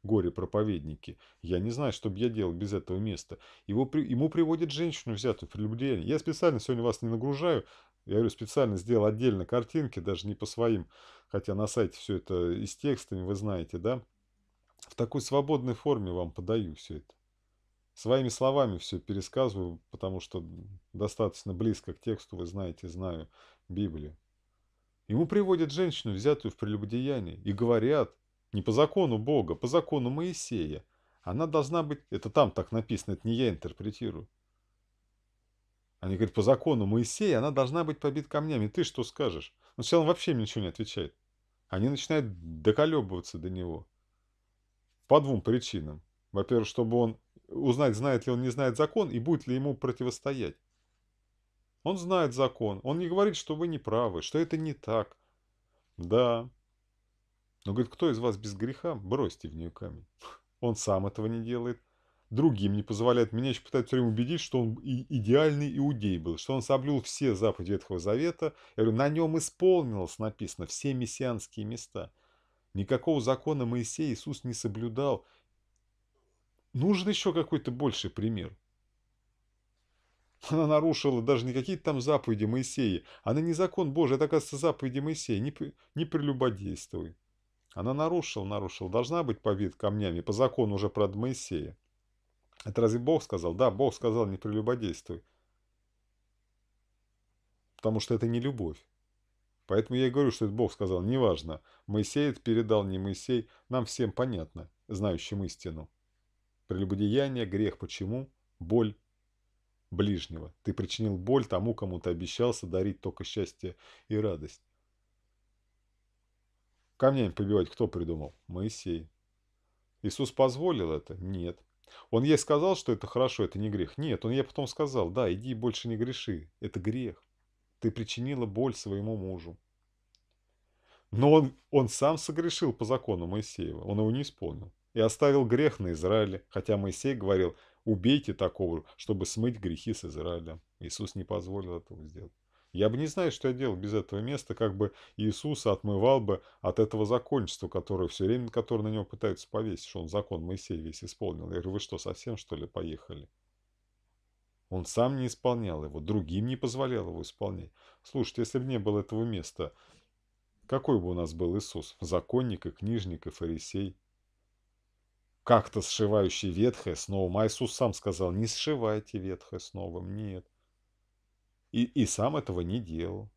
горе-проповедники. Я не знаю, что бы я делал без этого места. Его, ему приводит женщину, взятую в прелюбодеяние. Я специально сегодня вас не нагружаю, я говорю, специально сделал отдельно картинки, даже не по своим, хотя на сайте все это и с текстами, вы знаете, да? В такой свободной форме вам подаю все это. Своими словами все пересказываю, потому что достаточно близко к тексту, вы знаете, знаю Библию. Ему приводят женщину, взятую в прелюбодеяние, и говорят, не по закону Бога, а по закону Моисея. Она должна быть... Это там так написано, это не я интерпретирую. Они говорят, по закону Моисея она должна быть побит камнями. Ты что скажешь? Он сначала он вообще ничего не отвечает. Они начинают доколебываться до него. По двум причинам. Во-первых, чтобы он узнать, знает ли он, не знает закон, и будет ли ему противостоять. Он знает закон. Он не говорит, что вы не правы, что это не так. Да. Но говорит, кто из вас без греха, бросьте в нее камень. Он сам этого не делает. Другим не позволяет. Меня еще пытаются все время убедить, что он идеальный иудей был, что он соблюл все заповеди Ветхого Завета. Я говорю, на нем исполнилось, написано, все мессианские места. Никакого закона Моисея Иисус не соблюдал. Нужен еще какой-то больший пример. Она нарушила даже не какие-то там заповеди Моисея. Она не закон Божий, это, оказывается, заповеди Моисея. Не, не прелюбодействуй. Она нарушила, нарушила. Должна быть повид камнями по закону уже про Моисея. Это разве Бог сказал? Да, Бог сказал, не прелюбодействуй. Потому что это не любовь. Поэтому я и говорю, что это Бог сказал. Неважно, Моисей это передал, не Моисей. Нам всем понятно, знающим истину. Прелюбодеяние – грех. Почему? Боль ближнего. Ты причинил боль тому, кому ты обещался дарить только счастье и радость. Камнями побивать кто придумал? Моисей. Иисус позволил это? Нет. Он ей сказал, что это хорошо, это не грех? Нет. Он ей потом сказал, да, иди больше не греши. Это грех. Ты причинила боль своему мужу. Но он, он сам согрешил по закону Моисеева. Он его не исполнил и оставил грех на Израиле, хотя Моисей говорил «убейте такого, чтобы смыть грехи с Израиля». Иисус не позволил этого сделать. Я бы не знаю, что я делал без этого места, как бы Иисуса отмывал бы от этого закончества, которое все время, которое на него пытаются повесить, что он закон Моисея весь исполнил. Я говорю, вы что, совсем что ли поехали? Он сам не исполнял его, другим не позволял его исполнять. Слушайте, если бы не было этого места, какой бы у нас был Иисус? Законник и книжник и фарисей как-то сшивающий ветхое с новым. А Иисус сам сказал, не сшивайте ветхое с новым, нет. И, и сам этого не делал.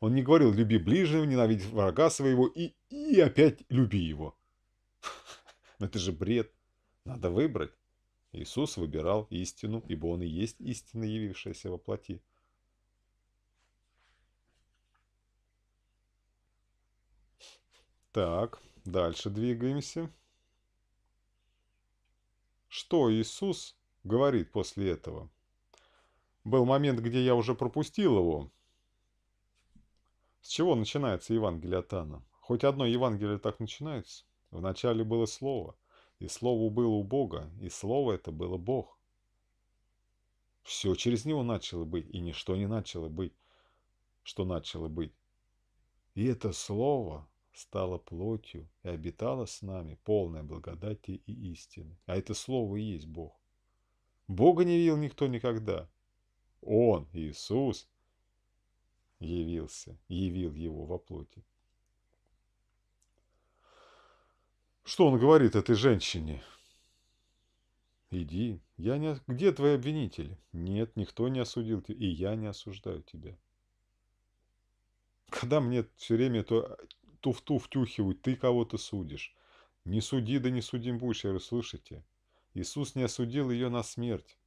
Он не говорил, люби ближнего, ненавидь врага своего и, и опять люби его. Но это же бред. Надо выбрать. Иисус выбирал истину, ибо Он и есть истина, явившаяся во плоти. Так, дальше двигаемся. Что Иисус говорит после этого? Был момент, где я уже пропустил его. С чего начинается Евангелие от Анна? Хоть одно Евангелие так начинается. Вначале было Слово, и Слово было у Бога, и Слово это было Бог. Все через Него начало быть, и ничто не начало быть, что начало быть. И это Слово стала плотью и обитала с нами полная благодати и истины. А это слово и есть Бог. Бога не видел никто никогда. Он, Иисус, явился, явил его во плоти. Что он говорит этой женщине? Иди, я не... где твои обвинители? Нет, никто не осудил тебя, и я не осуждаю тебя. Когда мне все время это туфту втюхивают, ты кого-то судишь. Не суди, да не судим будешь. Я говорю, слушайте, Иисус не осудил ее на смерть.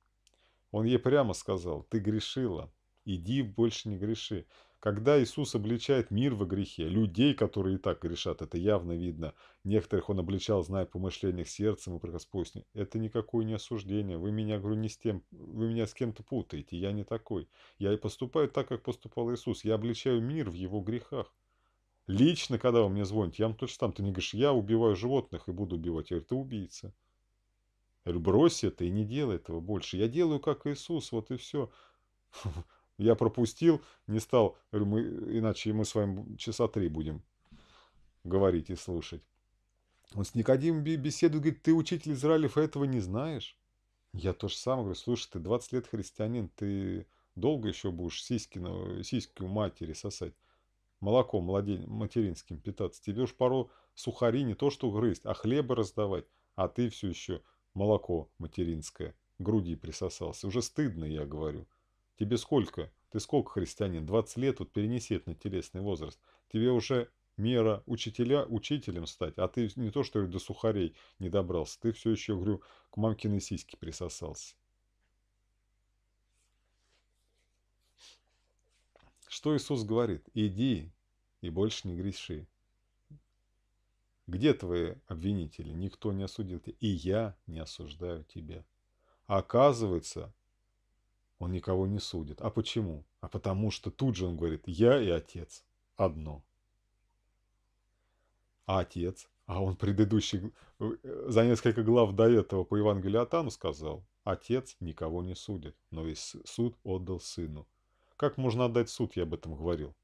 Он ей прямо сказал, ты грешила, иди больше не греши. Когда Иисус обличает мир во грехе, людей, которые и так грешат, это явно видно. Некоторых он обличал, зная по мышлениях сердцем и прикоспостью. Это никакое не осуждение. Вы меня, говорю, не с тем, вы меня с кем-то путаете. Я не такой. Я и поступаю так, как поступал Иисус. Я обличаю мир в его грехах. Лично, когда вы мне звоните, я вам точно там, ты не говоришь, я убиваю животных и буду убивать. Я говорю, ты убийца. Я говорю, брось это и не делай этого больше. Я делаю, как Иисус, вот и все. Я пропустил, не стал, Я говорю, мы, иначе мы с вами часа три будем говорить и слушать. Он с Никодимом беседует, говорит, ты учитель Израилев, а этого не знаешь? Я тоже самое говорю, слушай, ты 20 лет христианин, ты долго еще будешь сиськи, сиськи у матери сосать? молоком материнским питаться. Тебе уж порой сухари не то что грызть, а хлеба раздавать, а ты все еще молоко материнское груди присосался. Уже стыдно, я говорю. Тебе сколько? Ты сколько христианин? 20 лет вот перенесет на телесный возраст. Тебе уже мера учителя учителем стать, а ты не то что до сухарей не добрался, ты все еще, говорю, к мамкиной сиське присосался. Что Иисус говорит? Иди и больше не греши. Где твои обвинители? Никто не осудил тебя. И я не осуждаю тебя. А оказывается, он никого не судит. А почему? А потому что тут же он говорит, я и отец одно. А отец? А он предыдущий, э, за несколько глав до этого по Евангелию Атану сказал, отец никого не судит, но весь суд отдал сыну. Как можно отдать суд, я об этом говорил.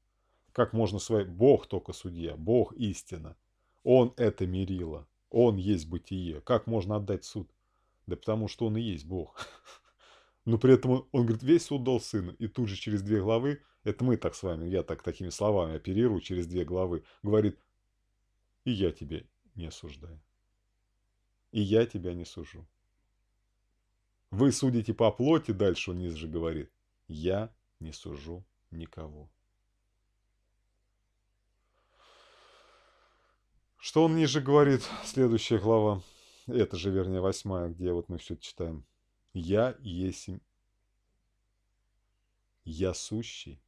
Как можно свой Бог только судья, Бог истина. Он это мерило. Он есть бытие. Как можно отдать суд? Да потому что он и есть Бог. Но при этом он, он говорит, весь суд дал сыну. И тут же через две главы, это мы так с вами, я так такими словами оперирую, через две главы, говорит, и я тебя не осуждаю. И я тебя не сужу. Вы судите по плоти, дальше он ниже говорит. Я не сужу никого. Что он ниже говорит, следующая глава, это же, вернее, восьмая, где вот мы все читаем. «Я есть я сущий».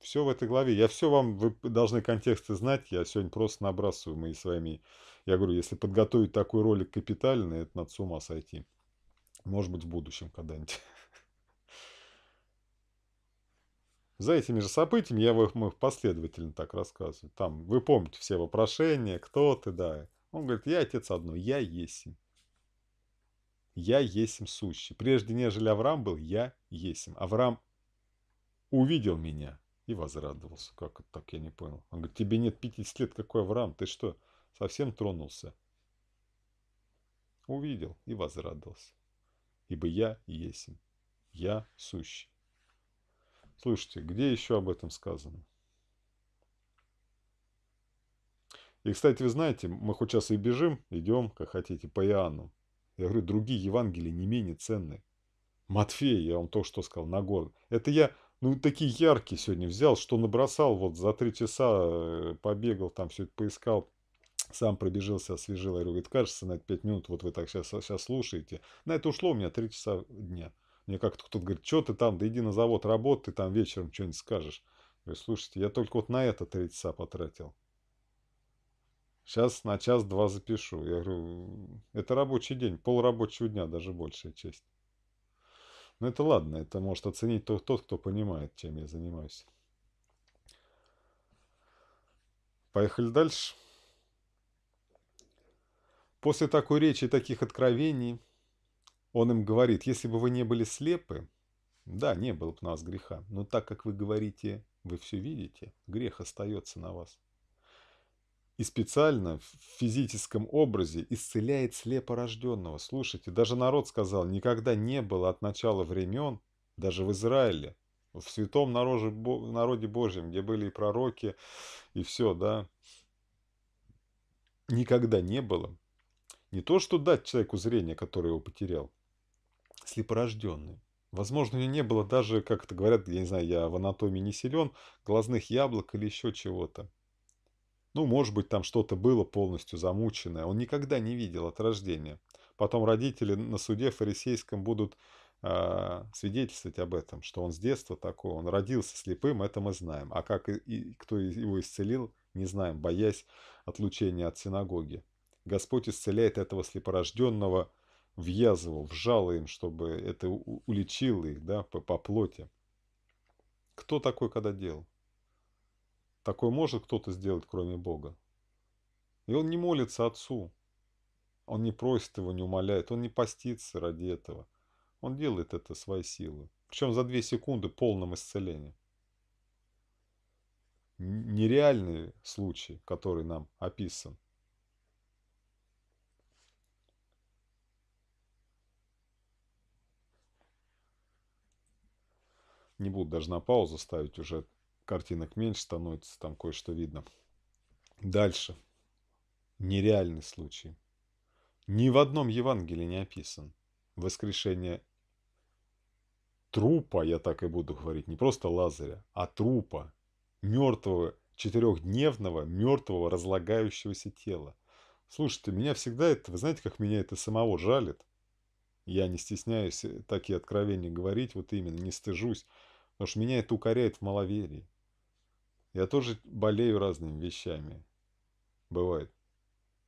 Все в этой главе. Я все вам, вы должны контексты знать, я сегодня просто набрасываю мои своими. Я говорю, если подготовить такой ролик капитальный, это надо с ума сойти. Может быть, в будущем когда-нибудь. за этими же событиями, я вам их последовательно так рассказываю, там, вы помните все вопрошения, кто ты, да. Он говорит, я отец одно, я есим. Я есим сущий. Прежде нежели Авраам был, я есим. Авраам увидел меня и возрадовался. Как это так, я не понял. Он говорит, тебе нет 50 лет, какой Авраам, ты что, совсем тронулся? Увидел и возрадовался. Ибо я есим, я сущий. Слушайте, где еще об этом сказано? И, кстати, вы знаете, мы хоть сейчас и бежим, идем, как хотите, по Иоанну. Я говорю, другие Евангелия не менее ценные. Матфея, я вам то, что сказал, на год. Это я, ну, такие яркие сегодня взял, что набросал, вот за три часа э, побегал, там все это поискал. Сам пробежался, освежил. Я говорю, кажется, на это пять минут, вот вы так сейчас, сейчас слушаете. На это ушло у меня три часа дня. Мне как-то кто-то говорит, что ты там, да иди на завод работай, ты там вечером что-нибудь скажешь. Я говорю, слушайте, я только вот на это 30 потратил. Сейчас на час-два запишу. Я говорю, это рабочий день, пол рабочего дня, даже большая часть. Но ну, это ладно, это может оценить тот, тот кто понимает, чем я занимаюсь. Поехали дальше. После такой речи и таких откровений – он им говорит, если бы вы не были слепы, да, не было бы нас греха, но так как вы говорите, вы все видите, грех остается на вас. И специально в физическом образе исцеляет слепорожденного. Слушайте, даже народ сказал, никогда не было от начала времен, даже в Израиле, в святом народе, народе Божьем, где были и пророки, и все, да, никогда не было. Не то, что дать человеку зрение, которое его потерял, слепорожденный. Возможно, у нее не было даже, как это говорят, я не знаю, я в анатомии не силен, глазных яблок или еще чего-то. Ну, может быть, там что-то было полностью замученное. Он никогда не видел от рождения. Потом родители на суде фарисейском будут э, свидетельствовать об этом, что он с детства такой, он родился слепым, это мы знаем. А как и, и кто его исцелил, не знаем, боясь отлучения от синагоги. Господь исцеляет этого слепорожденного ввязывал, вжало им, чтобы это улечило их да, по, по плоти. Кто такой когда делал? Такой может кто-то сделать, кроме Бога. И он не молится Отцу. Он не просит его, не умоляет. Он не постится ради этого. Он делает это своей силой. Причем за две секунды полным исцелением. Нереальный случай, который нам описан – Не буду даже на паузу ставить, уже картинок меньше становится, там кое-что видно. Дальше. Нереальный случай. Ни в одном Евангелии не описан воскрешение трупа, я так и буду говорить, не просто Лазаря, а трупа, мертвого, четырехдневного, мертвого, разлагающегося тела. Слушайте, меня всегда это, вы знаете, как меня это самого жалит? Я не стесняюсь э, такие откровения говорить, вот именно, не стыжусь. Потому что меня это укоряет в маловерии. Я тоже болею разными вещами. Бывает.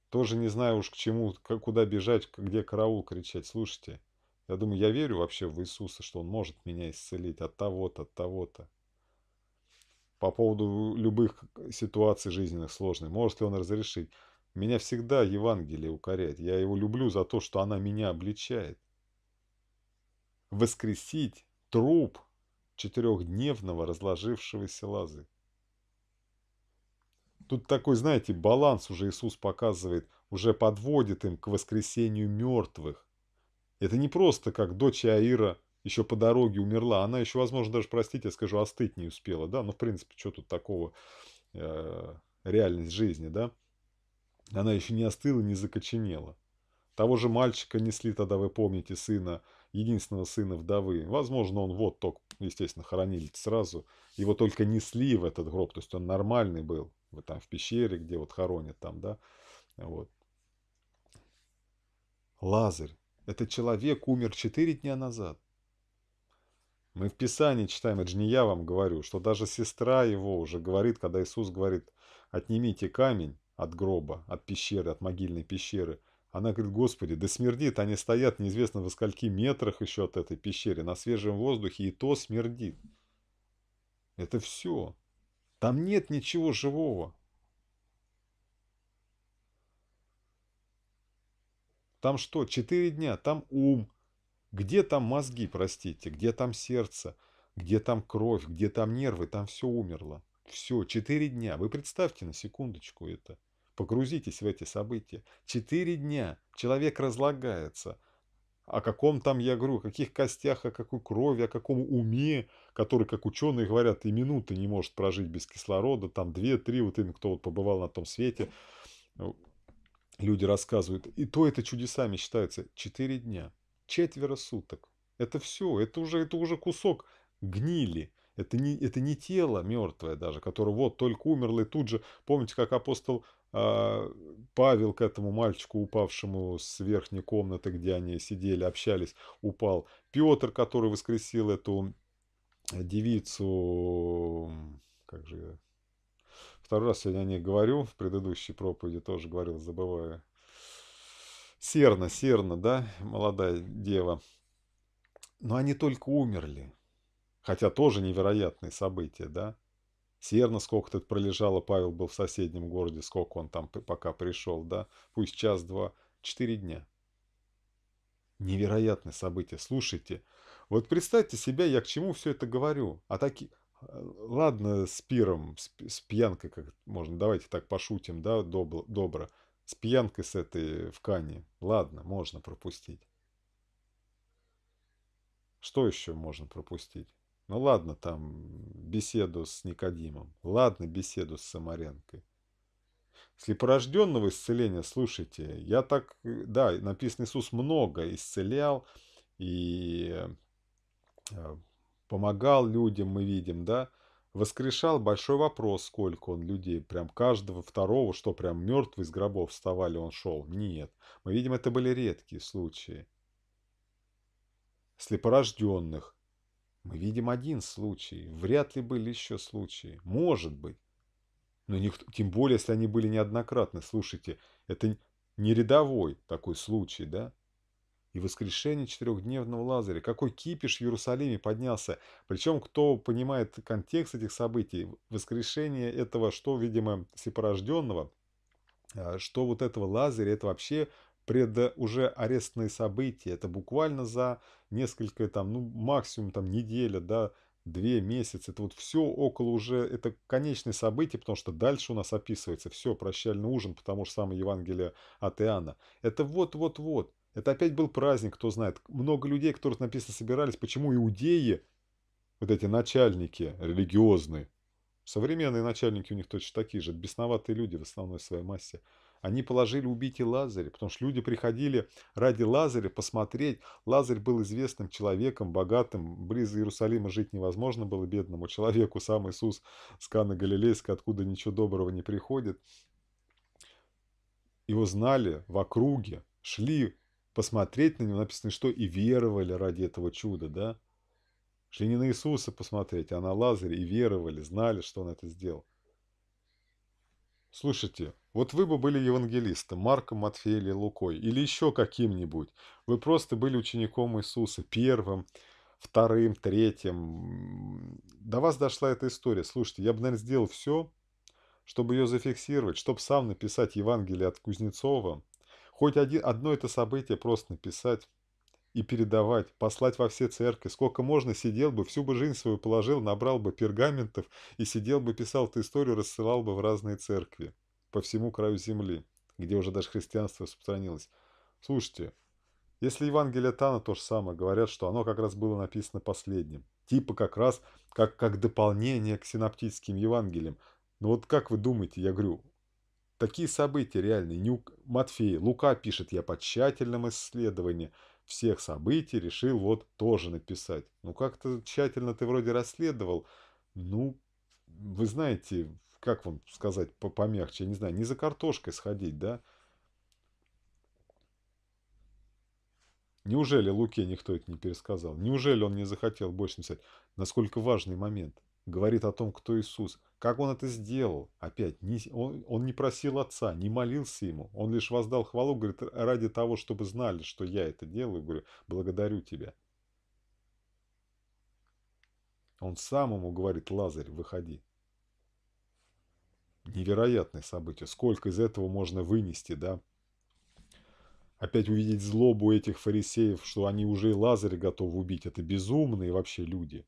Тоже не знаю уж к чему, куда бежать, где караул кричать. Слушайте, я думаю, я верю вообще в Иисуса, что Он может меня исцелить от того-то, от того-то. По поводу любых ситуаций жизненных сложных. Может ли Он разрешить? Меня всегда Евангелие укоряет. Я его люблю за то, что она меня обличает. Воскресить труп – четырехдневного разложившегося лазы. Тут такой, знаете, баланс уже Иисус показывает, уже подводит им к воскресению мертвых. Это не просто как дочь Аира еще по дороге умерла, она еще, возможно, даже, простите, я скажу, остыть не успела, да, ну, в принципе, что тут такого, э, реальность жизни, да, она еще не остыла, не закоченела. Того же мальчика несли тогда, вы помните, сына единственного сына вдовы. Возможно, он вот только, естественно, хоронили сразу. Его только несли в этот гроб, то есть он нормальный был. Вот там в пещере, где вот хоронят там, да. Вот. Лазарь. Этот человек умер четыре дня назад. Мы в Писании читаем, это же не я вам говорю, что даже сестра его уже говорит, когда Иисус говорит, отнимите камень от гроба, от пещеры, от могильной пещеры – она говорит, господи, да смердит, они стоят неизвестно во скольки метрах еще от этой пещеры, на свежем воздухе, и то смердит. Это все. Там нет ничего живого. Там что, четыре дня, там ум. Где там мозги, простите, где там сердце, где там кровь, где там нервы, там все умерло. Все, четыре дня. Вы представьте на секундочку это. Погрузитесь в эти события. Четыре дня человек разлагается. О каком там, я говорю, о каких костях, о какой крови, о каком уме, который, как ученые говорят, и минуты не может прожить без кислорода, там две-три, вот им кто вот побывал на том свете, ну, люди рассказывают. И то это чудесами считается. Четыре дня, четверо суток. Это все, это уже, это уже кусок гнили. Это не, это не тело мертвое даже, которое вот только умерло и тут же, помните, как апостол э, Павел к этому мальчику, упавшему с верхней комнаты, где они сидели, общались, упал. Петр, который воскресил эту девицу, как же, второй раз сегодня о ней говорю, в предыдущей проповеди тоже говорил, забываю. Серна, Серна, да, молодая дева. Но они только умерли. Хотя тоже невероятные события, да? Серна сколько тут пролежало Павел был в соседнем городе, сколько он там пока пришел, да? Пусть час-два, четыре дня. Невероятные события. Слушайте, вот представьте себя, я к чему все это говорю. А таки... Э, ладно, с пиром, с, с пьянкой, как можно, давайте так пошутим, да, добро, добро. С пьянкой с этой в Кане. Ладно, можно пропустить. Что еще можно пропустить? Ну ладно там беседу с Никодимом, ладно беседу с Самаренкой. Слепорожденного исцеления, слушайте, я так, э, да, написано Иисус много исцелял и э, э, помогал людям, мы видим, да, воскрешал, большой вопрос, сколько он людей, прям каждого второго, что прям мертвый из гробов вставали, он шел. Нет, мы видим, это были редкие случаи. Слепорожденных, мы видим один случай, вряд ли были еще случаи, может быть. Но никто, тем более, если они были неоднократны. Слушайте, это не рядовой такой случай, да? И воскрешение четырехдневного Лазаря. Какой кипиш в Иерусалиме поднялся. Причем, кто понимает контекст этих событий, воскрешение этого, что, видимо, всепорожденного, а, что вот этого Лазаря, это вообще пред уже арестные события. Это буквально за несколько, там, ну, максимум там неделя, да, две месяца. Это вот все около уже, это конечные события потому что дальше у нас описывается все, прощальный ужин, потому что самое Евангелие от Иоанна. Это вот-вот-вот. Это опять был праздник, кто знает. Много людей, которых написано собирались, почему иудеи, вот эти начальники религиозные, современные начальники у них точно такие же, бесноватые люди в основной своей массе, они положили убитие Лазаря, потому что люди приходили ради Лазаря посмотреть. Лазарь был известным человеком, богатым. Близ Иерусалима жить невозможно было бедному человеку. Сам Иисус с Каны Галилейской, откуда ничего доброго не приходит. Его знали в округе, шли посмотреть на него. Написано, что и веровали ради этого чуда, да? Шли не на Иисуса посмотреть, а на Лазаря и веровали, знали, что он это сделал. Слушайте, вот вы бы были евангелистом, Марком, Матфеем или Лукой, или еще каким-нибудь. Вы просто были учеником Иисуса, первым, вторым, третьим. До вас дошла эта история. Слушайте, я бы, наверное, сделал все, чтобы ее зафиксировать, чтобы сам написать Евангелие от Кузнецова. Хоть один, одно это событие просто написать и передавать, послать во все церкви. Сколько можно, сидел бы, всю бы жизнь свою положил, набрал бы пергаментов и сидел бы, писал эту историю, рассылал бы в разные церкви по всему краю земли, где уже даже христианство распространилось. Слушайте, если Евангелие Тана то же самое, говорят, что оно как раз было написано последним. Типа как раз как, как дополнение к синаптическим Евангелиям. Но вот как вы думаете, я говорю, такие события реальные. Нюк, Матфей, Лука пишет, я по тщательном исследовании – всех событий решил вот тоже написать. Ну, как-то тщательно ты вроде расследовал. Ну, вы знаете, как вам сказать помягче, я не знаю, не за картошкой сходить, да? Неужели Луке никто это не пересказал? Неужели он не захотел больше написать? Насколько важный момент – говорит о том, кто Иисус, как он это сделал. Опять, не, он, он не просил Отца, не молился ему, он лишь воздал хвалу, говорит, ради того, чтобы знали, что я это делаю, говорю, благодарю тебя. Он сам ему говорит, Лазарь, выходи. Невероятное событие. Сколько из этого можно вынести, да? Опять увидеть злобу этих фарисеев, что они уже и Лазаря готовы убить. Это безумные вообще люди.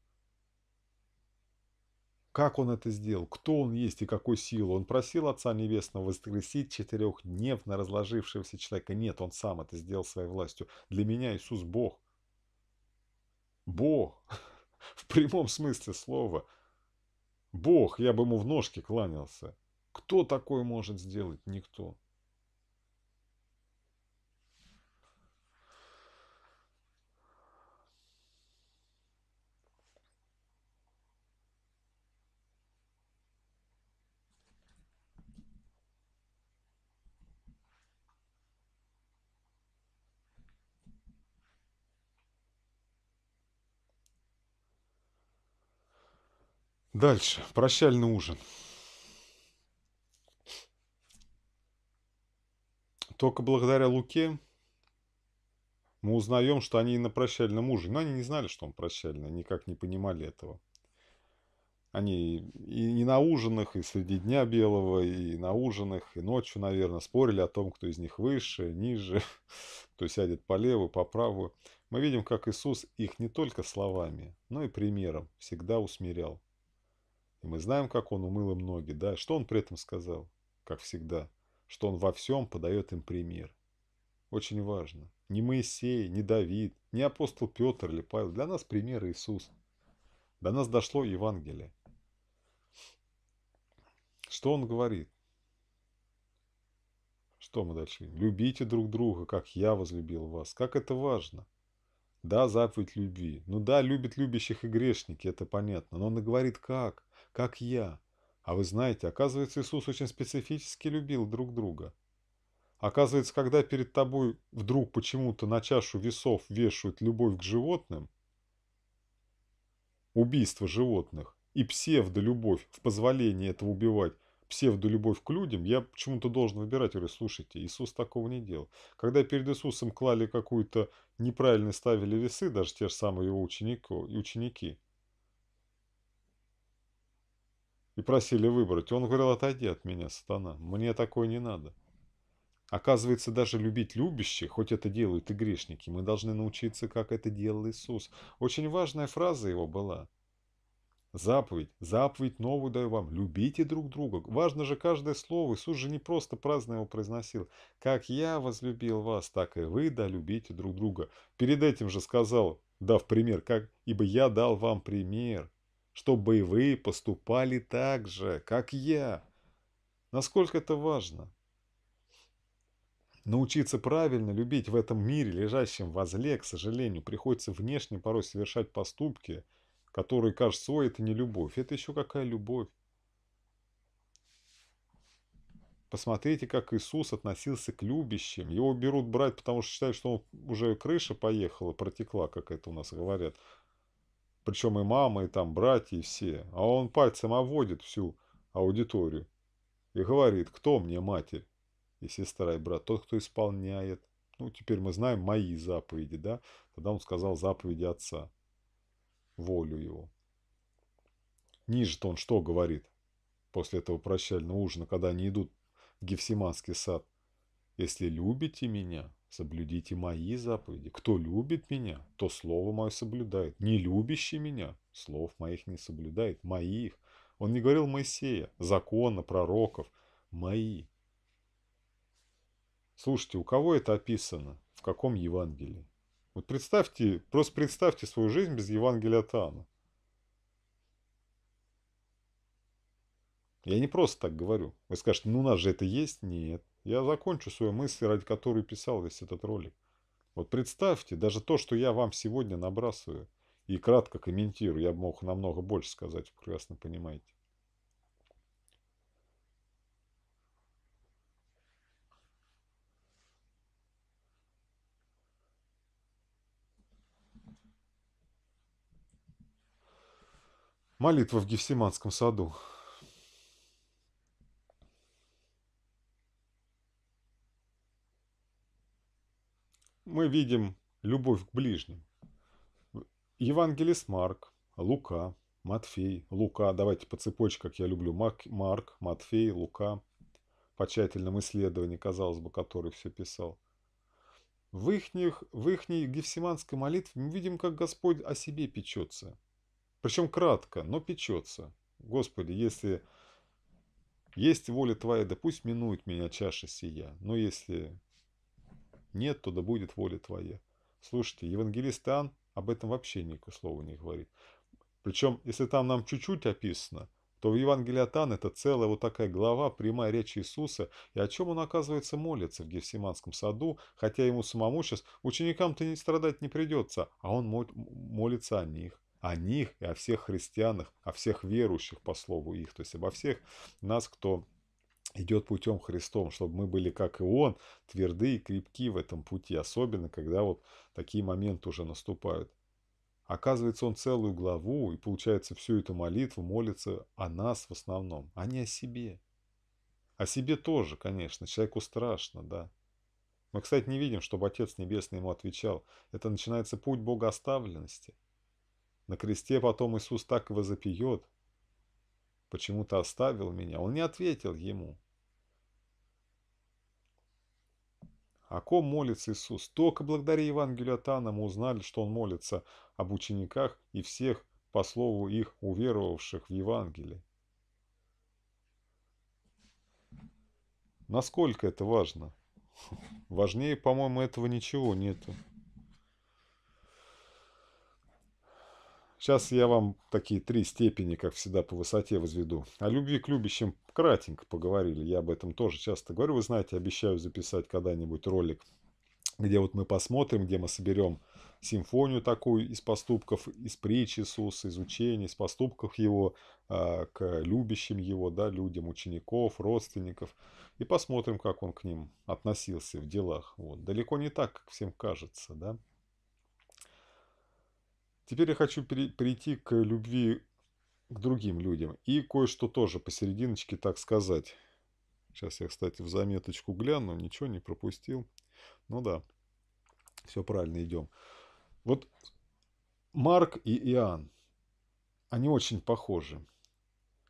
Как он это сделал, кто он есть и какой силы. Он просил Отца Небесного воскресить четырехдневно разложившегося человека. Нет, он сам это сделал своей властью. Для меня Иисус Бог. Бог. В прямом смысле слова. Бог. Я бы ему в ножки кланялся. Кто такое может сделать? Никто. Дальше. Прощальный ужин. Только благодаря Луке мы узнаем, что они на прощальном ужине. Но они не знали, что он прощальный, никак не понимали этого. Они и не на ужинах, и среди дня белого, и на ужинах, и ночью, наверное, спорили о том, кто из них выше, ниже, кто сядет по левую, по правую. Мы видим, как Иисус их не только словами, но и примером всегда усмирял. И мы знаем, как он умыл им ноги, да, что он при этом сказал, как всегда, что он во всем подает им пример. Очень важно. Не Моисей, не Давид, не апостол Петр или Павел. Для нас пример Иисус. До нас дошло Евангелие. Что он говорит? Что мы дальше? Любите друг друга, как я возлюбил вас. Как это важно. Да, заповедь любви. Ну да, любит любящих и грешники, это понятно. Но он и говорит, как? Как я? А вы знаете, оказывается, Иисус очень специфически любил друг друга. Оказывается, когда перед тобой вдруг почему-то на чашу весов вешают любовь к животным, убийство животных и псевдолюбовь в позволении этого убивать, псевдолюбовь к людям, я почему-то должен выбирать. Я говорю, слушайте, Иисус такого не делал. Когда перед Иисусом клали какую-то неправильно ставили весы, даже те же самые его ученику, и ученики, и просили выбрать, он говорил, отойди от меня, сатана, мне такое не надо. Оказывается, даже любить любящие хоть это делают и грешники, мы должны научиться, как это делал Иисус. Очень важная фраза его была – Заповедь, заповедь новую даю вам, любите друг друга. Важно же каждое слово, Иисус же не просто праздно его произносил. Как я возлюбил вас, так и вы да любите друг друга. Перед этим же сказал, дав пример, как «Ибо я дал вам пример, чтобы и вы поступали так же, как я». Насколько это важно? Научиться правильно любить в этом мире, лежащем возле, к сожалению, приходится внешне порой совершать поступки, который кажется, ой, это не любовь. Это еще какая любовь? Посмотрите, как Иисус относился к любящим. Его берут брать, потому что считают, что он уже крыша поехала, протекла, как это у нас говорят. Причем и мама, и там братья, и все. А он пальцем оводит всю аудиторию. И говорит, кто мне матерь? И сестра, и брат. Тот, кто исполняет. Ну, теперь мы знаем мои заповеди, да? Тогда он сказал заповеди отца волю его. Ниже-то он что говорит после этого прощального ужина, когда они идут в Гефсиманский сад? «Если любите меня, соблюдите мои заповеди. Кто любит меня, то слово мое соблюдает. Не любящий меня, слов моих не соблюдает, моих». Он не говорил Моисея, закона, пророков, мои. Слушайте, у кого это описано? В каком Евангелии? Вот представьте, просто представьте свою жизнь без Евангелия от Я не просто так говорю. Вы скажете, ну у нас же это есть? Нет. Я закончу свою мысль, ради которой писал весь этот ролик. Вот представьте, даже то, что я вам сегодня набрасываю и кратко комментирую, я бы мог намного больше сказать, вы прекрасно понимаете. Молитва в Гефсиманском саду. Мы видим любовь к ближним. Евангелист Марк, Лука, Матфей, Лука. Давайте по цепочке, как я люблю. Марк, Матфей, Лука. По тщательному исследованию, казалось бы, который все писал. В, ихних, в ихней гефсиманской молитве мы видим, как Господь о себе печется. Причем кратко, но печется. Господи, если есть воля Твоя, да пусть минует меня чаша сия. Но если нет, то да будет воля Твоя. Слушайте, евангелист Иоанн об этом вообще никакого слова не говорит. Причем, если там нам чуть-чуть описано, то в Евангелии от Иоанна это целая вот такая глава, прямая речь Иисуса, и о чем он, оказывается, молится в Гефсиманском саду, хотя ему самому сейчас ученикам-то не страдать не придется, а он молится о них о них и о всех христианах, о всех верующих по слову их, то есть обо всех нас, кто идет путем Христом, чтобы мы были, как и Он, тверды и крепки в этом пути, особенно когда вот такие моменты уже наступают. Оказывается, он целую главу и, получается, всю эту молитву молится о нас в основном, а не о себе. О себе тоже, конечно, человеку страшно, да. Мы, кстати, не видим, чтобы Отец Небесный ему отвечал. Это начинается путь богооставленности – на кресте потом Иисус так возопьет. Почему-то оставил меня. Он не ответил ему. О ком молится Иисус? Только благодаря Евангелию от мы узнали, что Он молится об учениках и всех, по слову их, уверовавших в Евангелие. Насколько это важно? Важнее, по-моему, этого ничего нету. Сейчас я вам такие три степени, как всегда, по высоте возведу. О любви к любящим кратенько поговорили. Я об этом тоже часто говорю. Вы знаете, обещаю записать когда-нибудь ролик, где вот мы посмотрим, где мы соберем симфонию такую из поступков, из притч Иисуса, из учений, из поступков Его а, к любящим Его, да, людям, учеников, родственников. И посмотрим, как Он к ним относился в делах. Вот. Далеко не так, как всем кажется, да. Теперь я хочу перейти к любви к другим людям и кое-что тоже посерединочке, так сказать. Сейчас я, кстати, в заметочку гляну, ничего не пропустил. Ну да, все правильно идем. Вот Марк и Иоанн, они очень похожи.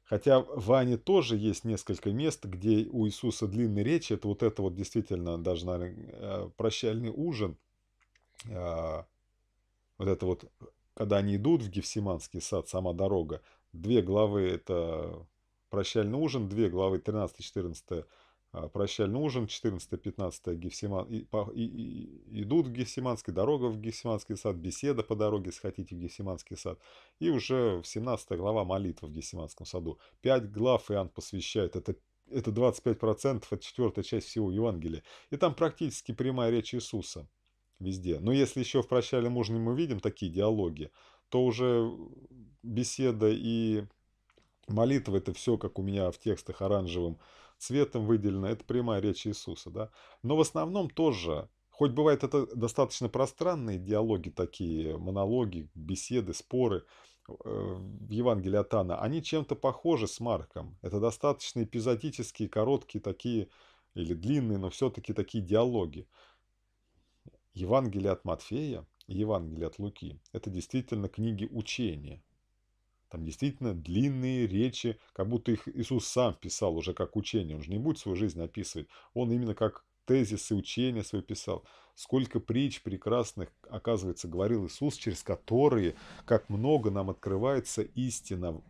Хотя в Ане тоже есть несколько мест, где у Иисуса длинные речи. Это вот это вот действительно даже, наверное, э, прощальный ужин. А, вот это вот когда они идут в Гефсиманский сад, сама дорога, две главы – это прощальный ужин, две главы 13-14 а, прощальный ужин, 14-15 Гефсиман, и, и, и, идут в Гефсиманский, дорога в Гефсиманский сад, беседа по дороге, если в Гефсиманский сад. И уже 17 глава молитва в Гефсиманском саду. Пять глав Иоанн посвящает, это это 25%, это четвертая часть всего Евангелия. И там практически прямая речь Иисуса везде. Но если еще в «Прощали, можно мы видим такие диалоги, то уже беседа и молитва – это все, как у меня в текстах оранжевым цветом выделено, это прямая речь Иисуса. Да? Но в основном тоже, хоть бывает это достаточно пространные диалоги такие, монологи, беседы, споры, э, в Евангелии от Анна, они чем-то похожи с Марком. Это достаточно эпизодические, короткие такие, или длинные, но все-таки такие диалоги. Евангелие от Матфея и Евангелие от Луки – это действительно книги учения. Там действительно длинные речи, как будто их Иисус сам писал уже как учение. Он же не будет свою жизнь описывать. Он именно как тезисы учения свои писал. Сколько притч прекрасных, оказывается, говорил Иисус, через которые, как много нам открывается истина.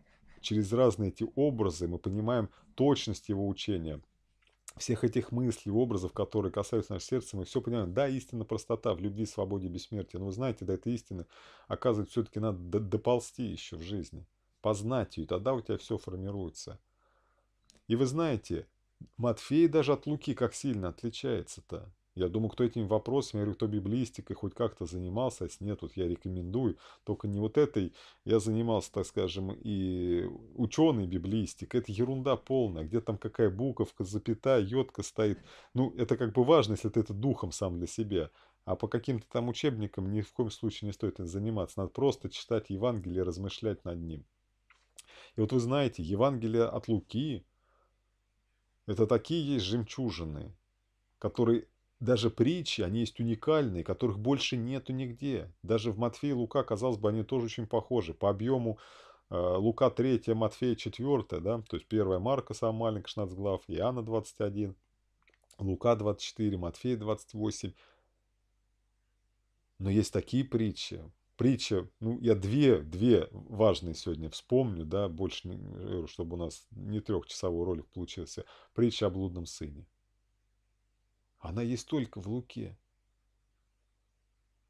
Через разные эти образы мы понимаем точность его учения – всех этих мыслей, образов, которые касаются нашего сердца, мы все понимаем. Да, истина простота в любви, свободе, бессмертии. Но вы знаете, до этой истины, оказывается, все-таки надо доползти еще в жизни, познать ее, тогда у тебя все формируется. И вы знаете, Матфей даже от Луки как сильно отличается-то. Я думаю, кто этим вопросами, я говорю, кто библистикой хоть как-то занимался, если а нет, вот я рекомендую. Только не вот этой. Я занимался, так скажем, и ученый библистик. Это ерунда полная. Где там какая буковка, запятая, йодка стоит. Ну, это как бы важно, если ты это духом сам для себя. А по каким-то там учебникам ни в коем случае не стоит этим заниматься. Надо просто читать Евангелие, размышлять над ним. И вот вы знаете, Евангелие от Луки – это такие есть жемчужины, которые даже притчи, они есть уникальные, которых больше нету нигде. Даже в Матфея и Лука, казалось бы, они тоже очень похожи. По объему э, Лука 3, Матфея 4, да, то есть первая Марка, самая маленькая, 16 глав, Иоанна 21, Лука 24, Матфея 28. Но есть такие притчи. Притча, ну, я две, две важные сегодня вспомню, да, больше, чтобы у нас не трехчасовой ролик получился. Притча о блудном сыне. Она есть только в Луке.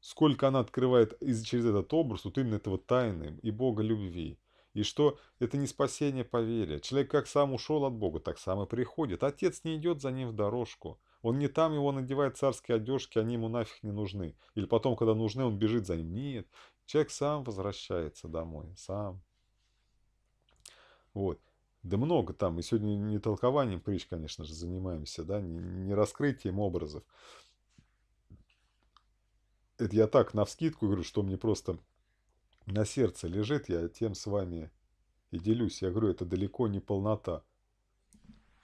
Сколько она открывает из, через этот образ вот именно этого тайны и Бога любви. И что это не спасение по вере. Человек как сам ушел от Бога, так сам и приходит. Отец не идет за ним в дорожку. Он не там его надевает царские одежки, они ему нафиг не нужны. Или потом, когда нужны, он бежит за ним. Нет, человек сам возвращается домой, сам. Вот. Да много там. И сегодня не толкованием притч, конечно же, занимаемся, да, не, не раскрытием образов. Это я так навскидку говорю, что мне просто на сердце лежит, я тем с вами и делюсь. Я говорю, это далеко не полнота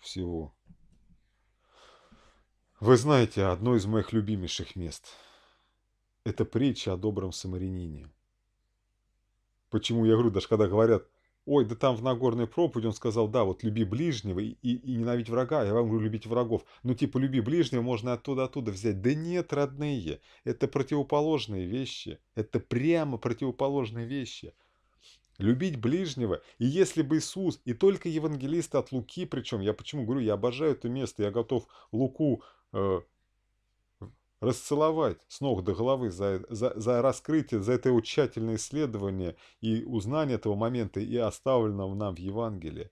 всего. Вы знаете, одно из моих любимейших мест – это притча о добром самарянине. Почему я говорю, даже когда говорят – ой, да там в Нагорной проповеди он сказал, да, вот люби ближнего и, и, и ненавидь врага, я вам говорю, любить врагов. Ну, типа, люби ближнего можно оттуда-оттуда взять. Да нет, родные, это противоположные вещи, это прямо противоположные вещи. Любить ближнего, и если бы Иисус, и только евангелисты от Луки, причем, я почему говорю, я обожаю это место, я готов Луку э, расцеловать с ног до головы за, за, за раскрытие, за это его тщательное исследование и узнание этого момента и оставленного нам в Евангелии.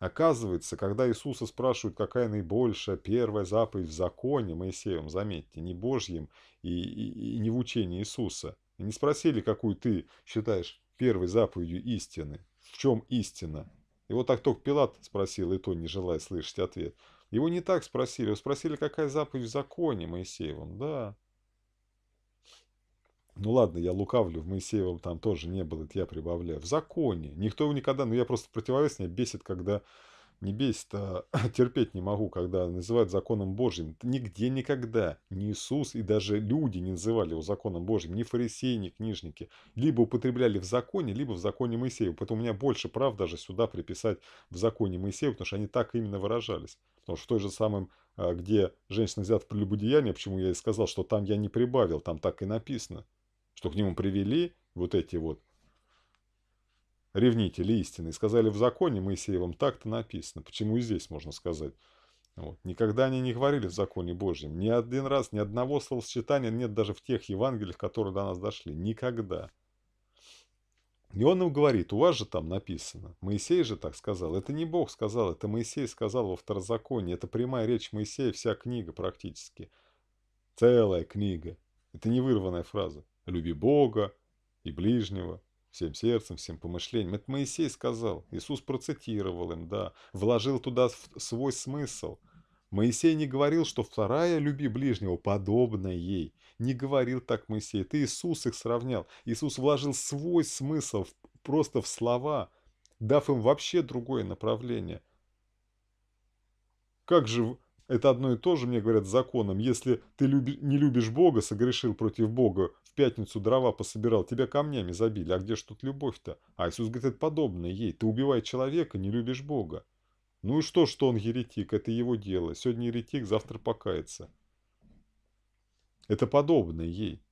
Оказывается, когда Иисуса спрашивают, какая наибольшая первая заповедь в законе Моисеевом, заметьте, не Божьим и, и, и не в учении Иисуса, и не спросили, какую ты считаешь первой заповедью истины, в чем истина. И вот так только Пилат спросил, и то не желая слышать ответ – его не так спросили, его спросили, какая заповедь в законе Моисеевом, да. Ну ладно, я лукавлю, в Моисеевом там тоже не было, это я прибавляю. В законе. Никто его никогда, ну я просто противовес, меня бесит, когда не бесит, а терпеть не могу, когда называют законом Божьим. Нигде никогда ни Иисус и даже люди не называли его законом Божьим, ни фарисеи, ни книжники. Либо употребляли в законе, либо в законе Моисеева. Поэтому у меня больше прав даже сюда приписать в законе Моисеева, потому что они так именно выражались. Потому что в той же самом, а, где женщина взята в прелюбодеяние, почему я и сказал, что там я не прибавил, там так и написано, что к нему привели вот эти вот ревнители истины, сказали в законе Моисеевом так-то написано, почему и здесь можно сказать. Вот. Никогда они не говорили в законе Божьем. Ни один раз, ни одного словосочетания нет даже в тех Евангелиях, которые до нас дошли. Никогда. И он им говорит, у вас же там написано. Моисей же так сказал. Это не Бог сказал, это Моисей сказал во второзаконии. Это прямая речь Моисея, вся книга практически. Целая книга. Это не вырванная фраза. Люби Бога и ближнего всем сердцем, всем помышлением. Это Моисей сказал, Иисус процитировал им, да, вложил туда свой смысл. Моисей не говорил, что вторая «люби ближнего» подобная ей. Не говорил так Моисей. Ты Иисус их сравнял. Иисус вложил свой смысл просто в слова, дав им вообще другое направление. Как же это одно и то же, мне говорят, законом. Если ты люби, не любишь Бога, согрешил против Бога, в пятницу дрова пособирал, тебя камнями забили. А где ж тут любовь-то? А Иисус говорит, это подобное ей. Ты убивай человека, не любишь Бога. Ну и что, что он еретик? Это его дело. Сегодня еретик, завтра покается. Это подобное ей.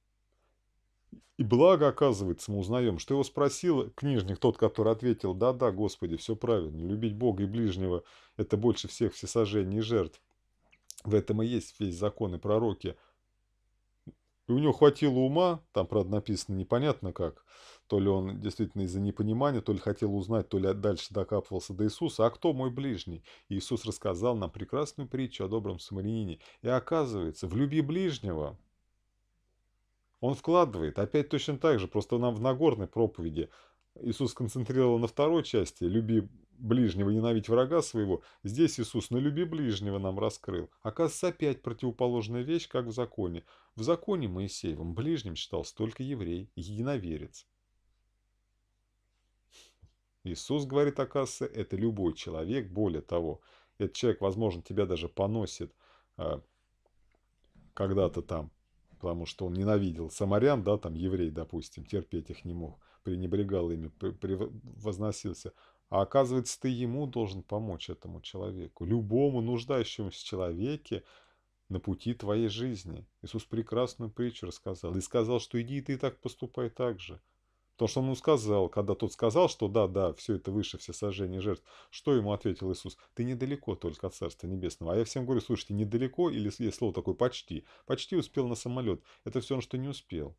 И благо, оказывается, мы узнаем, что его спросил книжник, тот, который ответил, да-да, Господи, все правильно, любить Бога и ближнего – это больше всех всесожжений и жертв. В этом и есть весь закон и пророки – и у него хватило ума, там, правда, написано непонятно как, то ли он действительно из-за непонимания, то ли хотел узнать, то ли дальше докапывался до Иисуса, а кто мой ближний? И Иисус рассказал нам прекрасную притчу о добром самарянине. И оказывается, в любви ближнего» он вкладывает, опять точно так же, просто нам в Нагорной проповеди – Иисус сконцентрировал на второй части «люби ближнего, ненавидь врага своего», здесь Иисус на «люби ближнего» нам раскрыл. Оказывается, опять противоположная вещь, как в законе. В законе Моисеевом ближним считался только еврей, единоверец. Иисус говорит, оказывается, это любой человек, более того, этот человек, возможно, тебя даже поносит э, когда-то там, потому что он ненавидел самарян, да, там еврей, допустим, терпеть их не мог пренебрегал ими, превозносился. А оказывается, ты ему должен помочь этому человеку, любому нуждающемуся человеке на пути твоей жизни. Иисус прекрасную притчу рассказал и сказал, что иди и ты так поступай так же. То, что он ему сказал, когда тот сказал, что да, да, все это выше все сожжения жертв, что ему ответил Иисус? Ты недалеко только от Царства Небесного. А я всем говорю, слушайте, недалеко, или есть слово такое «почти». Почти успел на самолет. Это все он, что не успел.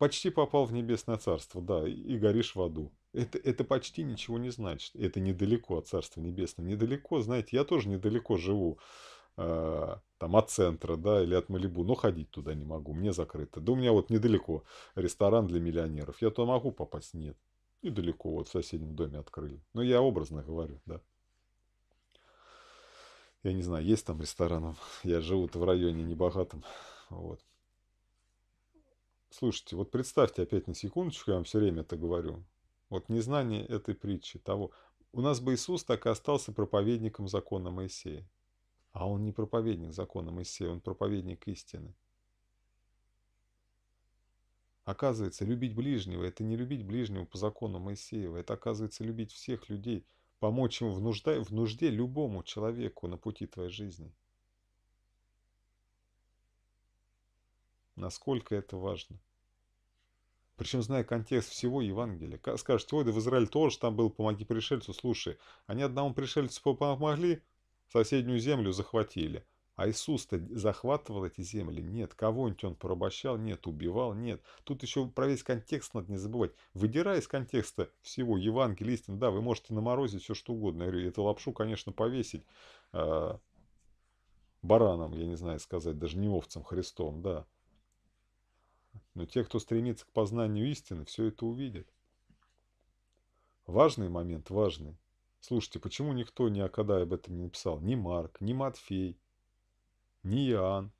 Почти попал в небесное царство, да, и горишь в аду. Это, это почти ничего не значит. Это недалеко от Царства Небесного. Недалеко, знаете, я тоже недалеко живу э, там от центра, да, или от Малибу, но ходить туда не могу, мне закрыто. Да у меня вот недалеко ресторан для миллионеров. Я туда могу попасть? Нет. Недалеко, вот в соседнем доме открыли. Но ну, я образно говорю, да. Я не знаю, есть там ресторан. Я живу в районе небогатом. Вот. Слушайте, вот представьте опять на секундочку, я вам все время это говорю. Вот незнание этой притчи, того... У нас бы Иисус так и остался проповедником закона Моисея. А он не проповедник закона Моисея, он проповедник истины. Оказывается, любить ближнего – это не любить ближнего по закону Моисеева. Это, оказывается, любить всех людей, помочь им в, нужда... в нужде любому человеку на пути твоей жизни – Насколько это важно? Причем, зная контекст всего Евангелия, скажете, ой, да в Израиле тоже там был, помоги пришельцу. Слушай, они одному пришельцу помогли, соседнюю землю захватили. А Иисус-то захватывал эти земли? Нет. Кого-нибудь он порабощал? Нет. Убивал? Нет. Тут еще про весь контекст надо не забывать. Выдирая из контекста всего Евангелия, истин, да, вы можете наморозить все что угодно. Я говорю, эту лапшу, конечно, повесить э, бараном, я не знаю сказать, даже не овцам Христом, да но те, кто стремится к познанию истины, все это увидят. Важный момент, важный. Слушайте, почему никто ни Акадай об этом не написал? Ни Марк, ни Матфей, ни Иоанн.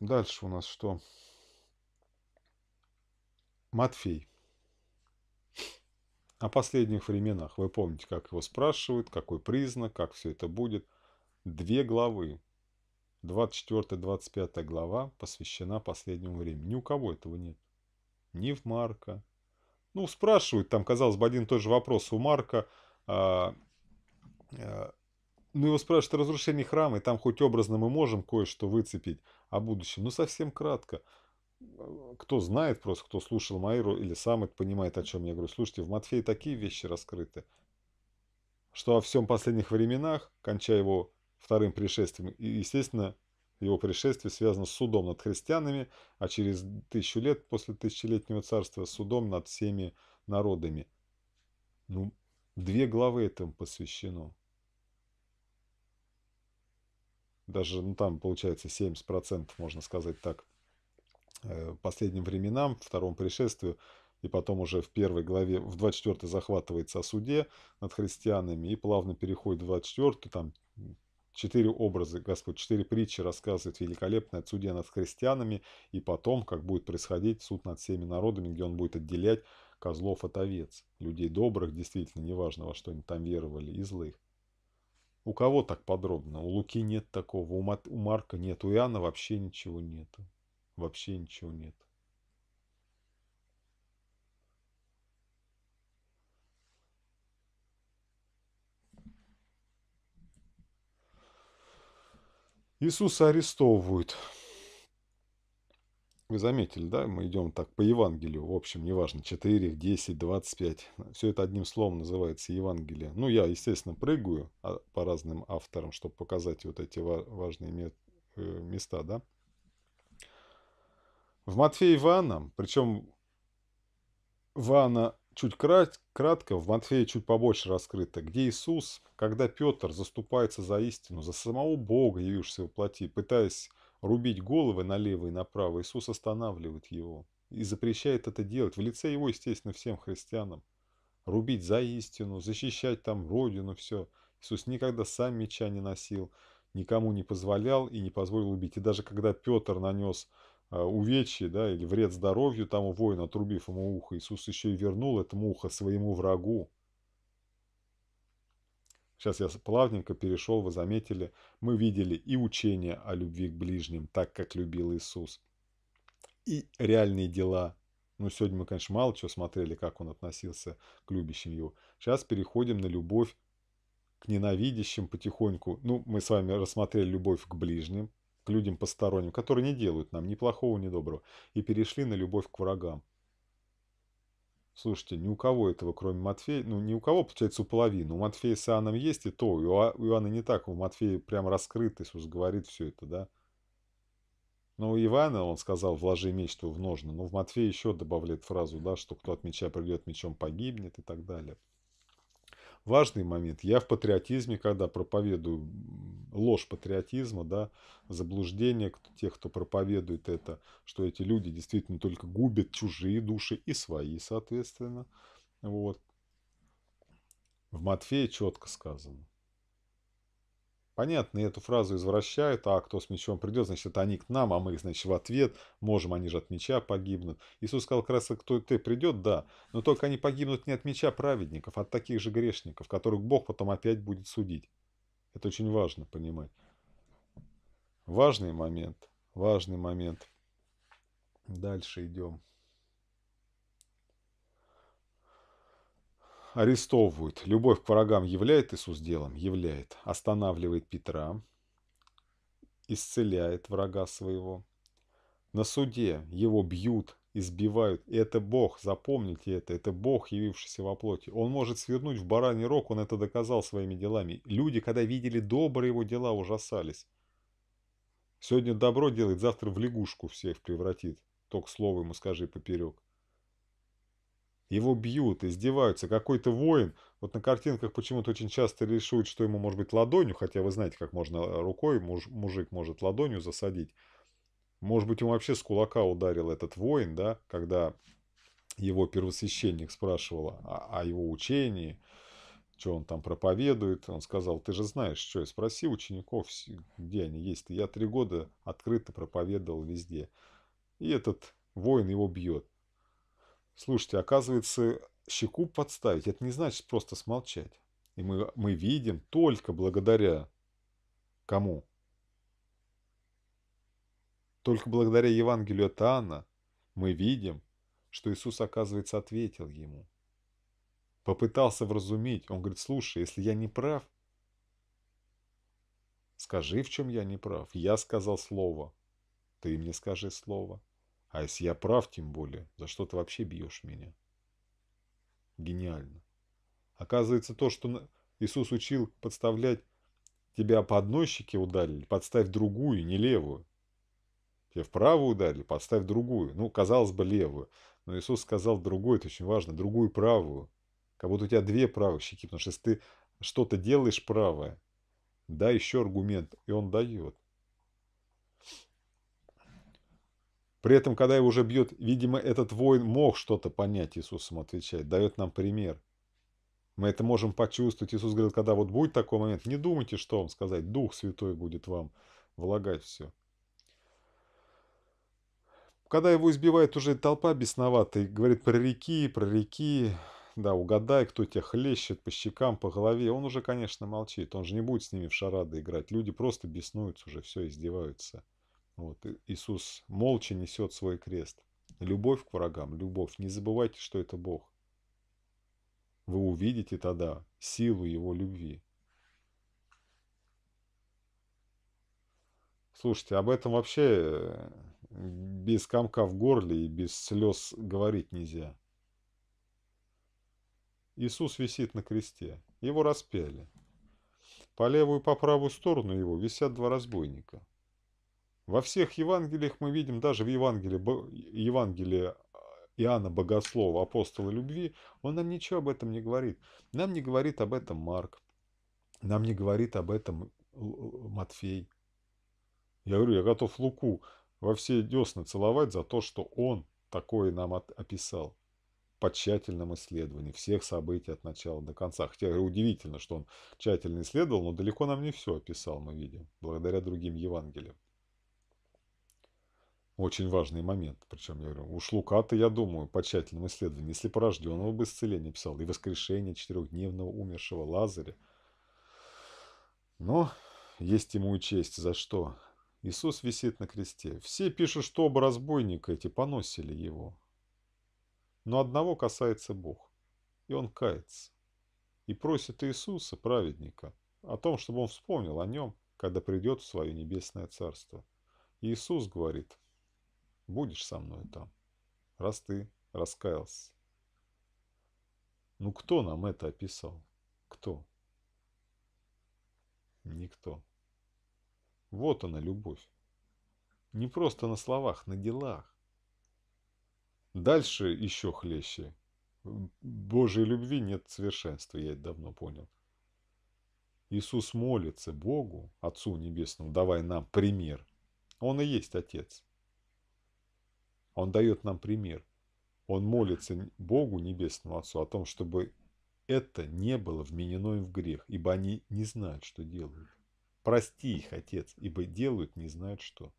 Дальше у нас что? Матфей. О последних временах. Вы помните, как его спрашивают, какой признак, как все это будет. Две главы. 24-25 глава посвящена последнему времени. Ни у кого этого нет. Ни в Марка. Ну, спрашивают, там, казалось бы, один и тот же вопрос у Марка. А, а, ну, его спрашивают о разрушении храма, и там хоть образно мы можем кое-что выцепить о будущем. Ну, совсем кратко. Э, кто знает просто, кто слушал Майру или сам это понимает, о чем я говорю. Слушайте, в Матфее такие вещи раскрыты, что о всем последних временах, кончая его вторым пришествием, и, естественно, его пришествие связано с судом над христианами, а через тысячу лет после тысячелетнего царства судом над всеми народами. Ну, две главы этому посвящено. Даже, ну там, получается, 70%, можно сказать так, Э, последним временам, второму пришествию, и потом уже в первой главе, в 24 захватывается о суде над христианами, и плавно переходит в 24 там четыре образа, Господь, четыре притчи рассказывает великолепное о суде над христианами, и потом, как будет происходить суд над всеми народами, где он будет отделять козлов от овец, людей добрых, действительно, неважно, во что они там веровали, и злых. У кого так подробно? У Луки нет такого, у, Марка нет, у Иоанна вообще ничего нету вообще ничего нет. Иисуса арестовывают. Вы заметили, да? Мы идем так по Евангелию. В общем, неважно, 4, 10, 25. Все это одним словом называется Евангелие. Ну, я, естественно, прыгаю а, по разным авторам, чтобы показать вот эти важные э, места, да? В Матфея Иваном, причем Ивана чуть кратко, в Матфея чуть побольше раскрыто, где Иисус, когда Петр заступается за истину, за самого Бога, явившегося во плоти, пытаясь рубить головы налево и направо, Иисус останавливает его и запрещает это делать. В лице его, естественно, всем христианам. Рубить за истину, защищать там родину, все. Иисус никогда сам меча не носил, никому не позволял и не позволил убить. И даже когда Петр нанес а, увечье, да, или вред здоровью тому воину, отрубив ему ухо. Иисус еще и вернул этому ухо своему врагу. Сейчас я плавненько перешел, вы заметили, мы видели и учение о любви к ближним, так как любил Иисус, и реальные дела. Ну, сегодня мы, конечно, мало чего смотрели, как он относился к любящим его. Сейчас переходим на любовь к ненавидящим потихоньку. Ну, мы с вами рассмотрели любовь к ближним, к людям посторонним, которые не делают нам ни плохого, ни доброго, и перешли на любовь к врагам. Слушайте, ни у кого этого, кроме Матфея, ну, ни у кого, получается, у половины. У Матфея с Иоанном есть и то, а, у Иоанна не так, у Матфея прям раскрытый, Иисус говорит все это, да. Но у Ивана он сказал, вложи меч твой в ножны, но в Матфея еще добавляет фразу, да, что кто от меча придет, мечом погибнет и так далее важный момент. Я в патриотизме, когда проповедую ложь патриотизма, да, заблуждение тех, кто проповедует это, что эти люди действительно только губят чужие души и свои, соответственно. Вот. В Матфея четко сказано. Понятно, и эту фразу извращают, а кто с мечом придет, значит, они к нам, а мы, значит, в ответ, можем, они же от меча погибнут. Иисус сказал, как раз кто ты придет, да, но только они погибнут не от меча праведников, а от таких же грешников, которых Бог потом опять будет судить. Это очень важно понимать. Важный момент, важный момент. Дальше идем. арестовывают. Любовь к врагам являет Иисус делом? Являет. Останавливает Петра, исцеляет врага своего. На суде его бьют, избивают. И это Бог, запомните это, это Бог, явившийся во плоти. Он может свернуть в бараний рог, он это доказал своими делами. Люди, когда видели добрые его дела, ужасались. Сегодня добро делает, завтра в лягушку всех превратит. Только слово ему скажи поперек. Его бьют, издеваются. Какой-то воин, вот на картинках почему-то очень часто решают что ему может быть ладонью, хотя вы знаете, как можно э, рукой, муж, мужик может ладонью засадить. Может быть, ему вообще с кулака ударил этот воин, да, когда его первосвященник спрашивал о, о его учении, что он там проповедует. Он сказал, ты же знаешь, что я спроси учеников, где они есть. Я три года открыто проповедовал везде. И этот воин его бьет. Слушайте, оказывается, щеку подставить, это не значит просто смолчать. И мы, мы видим только благодаря кому? Только благодаря Евангелию от Анна мы видим, что Иисус, оказывается, ответил ему. Попытался вразумить. Он говорит, слушай, если я не прав, скажи, в чем я не прав. Я сказал слово, ты мне скажи слово. А если я прав, тем более, за что ты вообще бьешь меня? Гениально. Оказывается, то, что Иисус учил подставлять тебя по одной щеке ударили, подставь другую, не левую. Тебе в правую ударили, подставь другую. Ну, казалось бы, левую. Но Иисус сказал другой, это очень важно, другую правую. Как будто у тебя две правых щеки, потому что если ты что-то делаешь правое, да, еще аргумент, и он дает. При этом, когда его уже бьет, видимо, этот воин мог что-то понять, Иисус ему отвечает, дает нам пример. Мы это можем почувствовать. Иисус говорит, когда вот будет такой момент, не думайте, что вам сказать. Дух Святой будет вам влагать все. Когда его избивает уже толпа бесноватая, говорит про реки, про реки, да, угадай, кто тебя хлещет по щекам, по голове. Он уже, конечно, молчит, он же не будет с ними в шарады играть. Люди просто беснуются уже, все, издеваются. Вот, Иисус молча несет свой крест. Любовь к врагам, любовь. Не забывайте, что это Бог. Вы увидите тогда силу Его любви. Слушайте, об этом вообще э, без комка в горле и без слез говорить нельзя. Иисус висит на кресте. Его распяли. По левую и по правую сторону его висят два разбойника – во всех Евангелиях мы видим, даже в Евангелии, Евангелии а, Иоанна Богослова, апостола любви, он нам ничего об этом не говорит. Нам не говорит об этом Марк, нам не говорит об этом э, э, Матфей. Я говорю, я готов Луку во все десны целовать за то, что он такое нам от, описал по тщательному исследованию всех событий от начала до конца. Хотя говорю, удивительно, что он тщательно исследовал, но далеко нам не все описал, мы видим, благодаря другим Евангелиям. Очень важный момент. Причем, я говорю, уж Лука-то, я думаю, по тщательному исследованию, если порожденного бы исцеления писал, и воскрешение четырехдневного умершего Лазаря. Но есть ему и честь за что. Иисус висит на кресте. Все пишут, что оба разбойника эти поносили его. Но одного касается Бог, и он кается. И просит Иисуса, праведника, о том, чтобы он вспомнил о нем, когда придет в свое небесное царство. И Иисус говорит – будешь со мной там, раз ты раскаялся. Ну кто нам это описал? Кто? Никто. Вот она, любовь. Не просто на словах, на делах. Дальше еще хлеще. Божьей любви нет совершенства, я это давно понял. Иисус молится Богу, Отцу Небесному, давай нам пример. Он и есть Отец. Он дает нам пример. Он молится Богу Небесному Отцу о том, чтобы это не было вменено им в грех, ибо они не знают, что делают. Прости их, Отец, ибо делают, не знают что.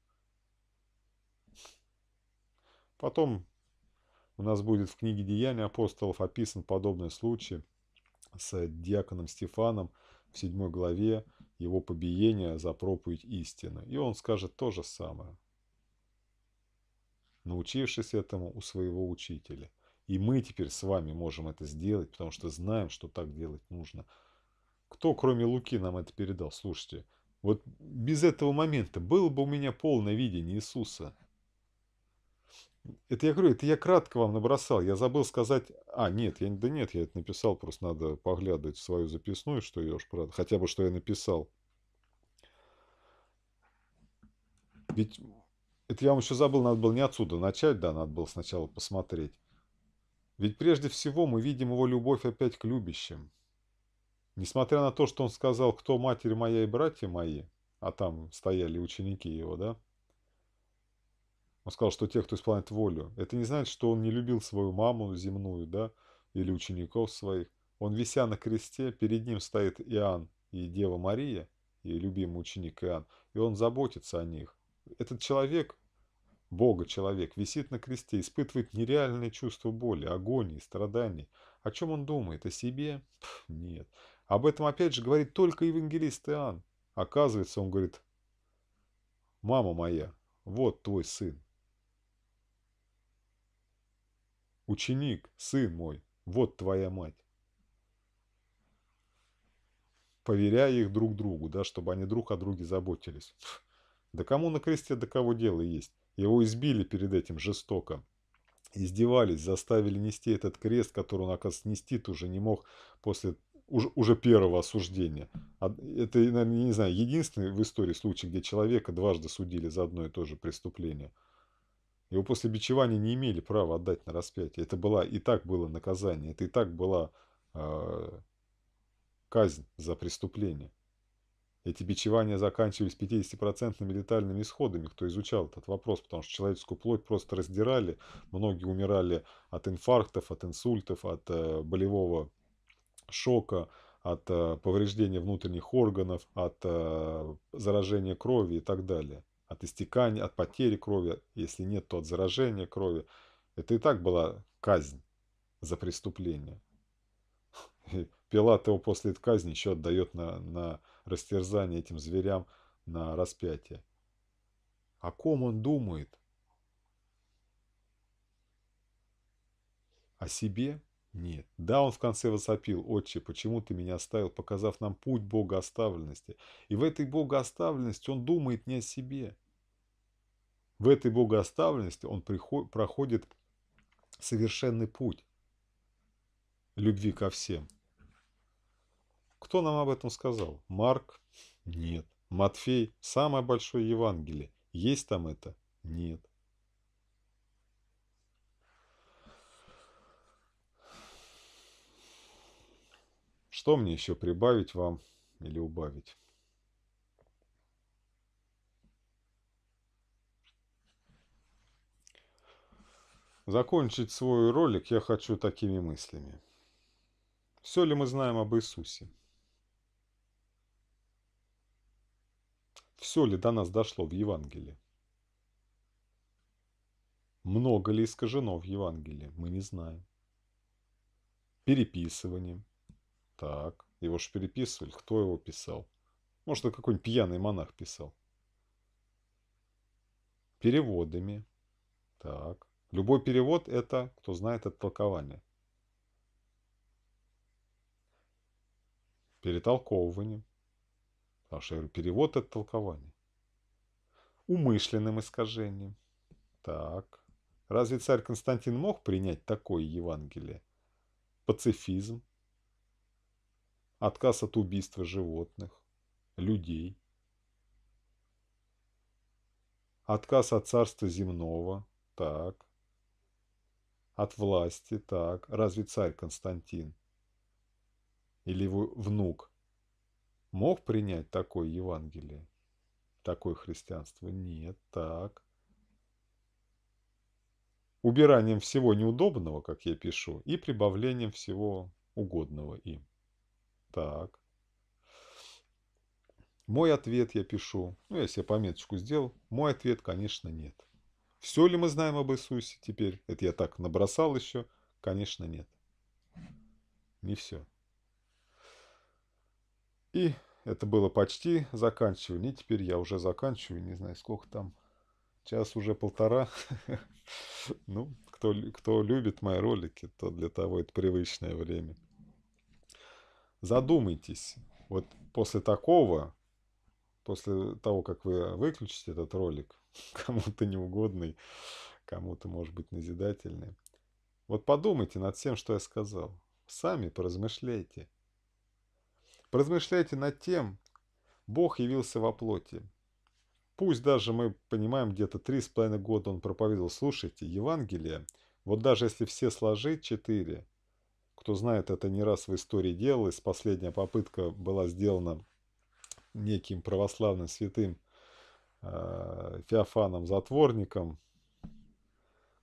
Потом у нас будет в книге «Деяния апостолов» описан подобный случай с диаконом Стефаном в 7 главе его побиение за проповедь истины. И он скажет то же самое научившись этому у своего учителя. И мы теперь с вами можем это сделать, потому что знаем, что так делать нужно. Кто, кроме Луки, нам это передал? Слушайте, вот без этого момента было бы у меня полное видение Иисуса. Это я говорю, это я кратко вам набросал. Я забыл сказать... А, нет, я, да нет, я это написал, просто надо поглядывать в свою записную, что я уж правда, хотя бы что я написал. Ведь это я вам еще забыл, надо было не отсюда начать, да, надо было сначала посмотреть. Ведь прежде всего мы видим его любовь опять к любящим. Несмотря на то, что он сказал, кто матери моя и братья мои, а там стояли ученики его, да, он сказал, что те, кто исполняет волю, это не значит, что он не любил свою маму земную, да, или учеников своих. Он, вися на кресте, перед ним стоит Иоанн и Дева Мария, и любимый ученик Иоанн, и он заботится о них. Этот человек, Бога-человек, висит на кресте, испытывает нереальное чувство боли, агонии, страданий. О чем он думает? О себе? Пфф, нет. Об этом опять же говорит только евангелист Иоанн. Оказывается, он говорит, «Мама моя, вот твой сын». «Ученик, сын мой, вот твоя мать». Поверяя их друг другу, да, чтобы они друг о друге заботились. Да кому на кресте до да кого дело есть? Его избили перед этим жестоко. Издевались, заставили нести этот крест, который он, оказывается, нести уже не мог после уже, уже первого осуждения. Это, наверное, не знаю, единственный в истории случай, где человека дважды судили за одно и то же преступление. Его после бичевания не имели права отдать на распятие. Это было и так было наказание, это и так была э, казнь за преступление. Эти бичевания заканчивались 50-процентными летальными исходами, кто изучал этот вопрос, потому что человеческую плоть просто раздирали, многие умирали от инфарктов, от инсультов, от э, болевого шока, от э, повреждения внутренних органов, от э, заражения крови и так далее, от истекания, от потери крови, если нет, то от заражения крови. Это и так была казнь за преступление. И Пилат его после этой казни еще отдает на, на растерзание этим зверям на распятие. О ком он думает? О себе? Нет. Да, он в конце восопил, «Отче, почему ты меня оставил, показав нам путь богооставленности?» И в этой богооставленности он думает не о себе. В этой богооставленности он приход, проходит совершенный путь любви ко всем – кто нам об этом сказал? Марк? Нет. Матфей – самое большое Евангелие. Есть там это? Нет. Что мне еще прибавить вам или убавить? Закончить свой ролик я хочу такими мыслями. Все ли мы знаем об Иисусе? все ли до нас дошло в Евангелии? Много ли искажено в Евангелии, мы не знаем. Переписывание. Так, его же переписывали, кто его писал? Может, какой-нибудь пьяный монах писал. Переводами. Так, любой перевод – это, кто знает, это толкование. Перетолковыванием. Потому что, я говорю, перевод – это толкование. Умышленным искажением. Так. Разве царь Константин мог принять такое Евангелие? Пацифизм, отказ от убийства животных, людей, отказ от царства земного, так, от власти, так, разве царь Константин или его внук мог принять такое Евангелие, такое христианство? Нет, так. Убиранием всего неудобного, как я пишу, и прибавлением всего угодного им. Так. Мой ответ я пишу. Ну, я себе пометочку сделал. Мой ответ, конечно, нет. Все ли мы знаем об Иисусе теперь? Это я так набросал еще. Конечно, нет. Не все. И это было почти заканчивание. И теперь я уже заканчиваю, не знаю, сколько там. Час уже полтора. Ну, кто, кто любит мои ролики, то для того это привычное время. Задумайтесь. Вот после такого, после того, как вы выключите этот ролик, кому-то неугодный, кому-то, может быть, назидательный, вот подумайте над тем, что я сказал. Сами поразмышляйте. Поразмышляйте над тем, Бог явился во плоти. Пусть даже мы понимаем, где-то три с половиной года он проповедовал, слушайте, Евангелие, вот даже если все сложить четыре, кто знает, это не раз в истории делалось, последняя попытка была сделана неким православным святым э, Феофаном Затворником,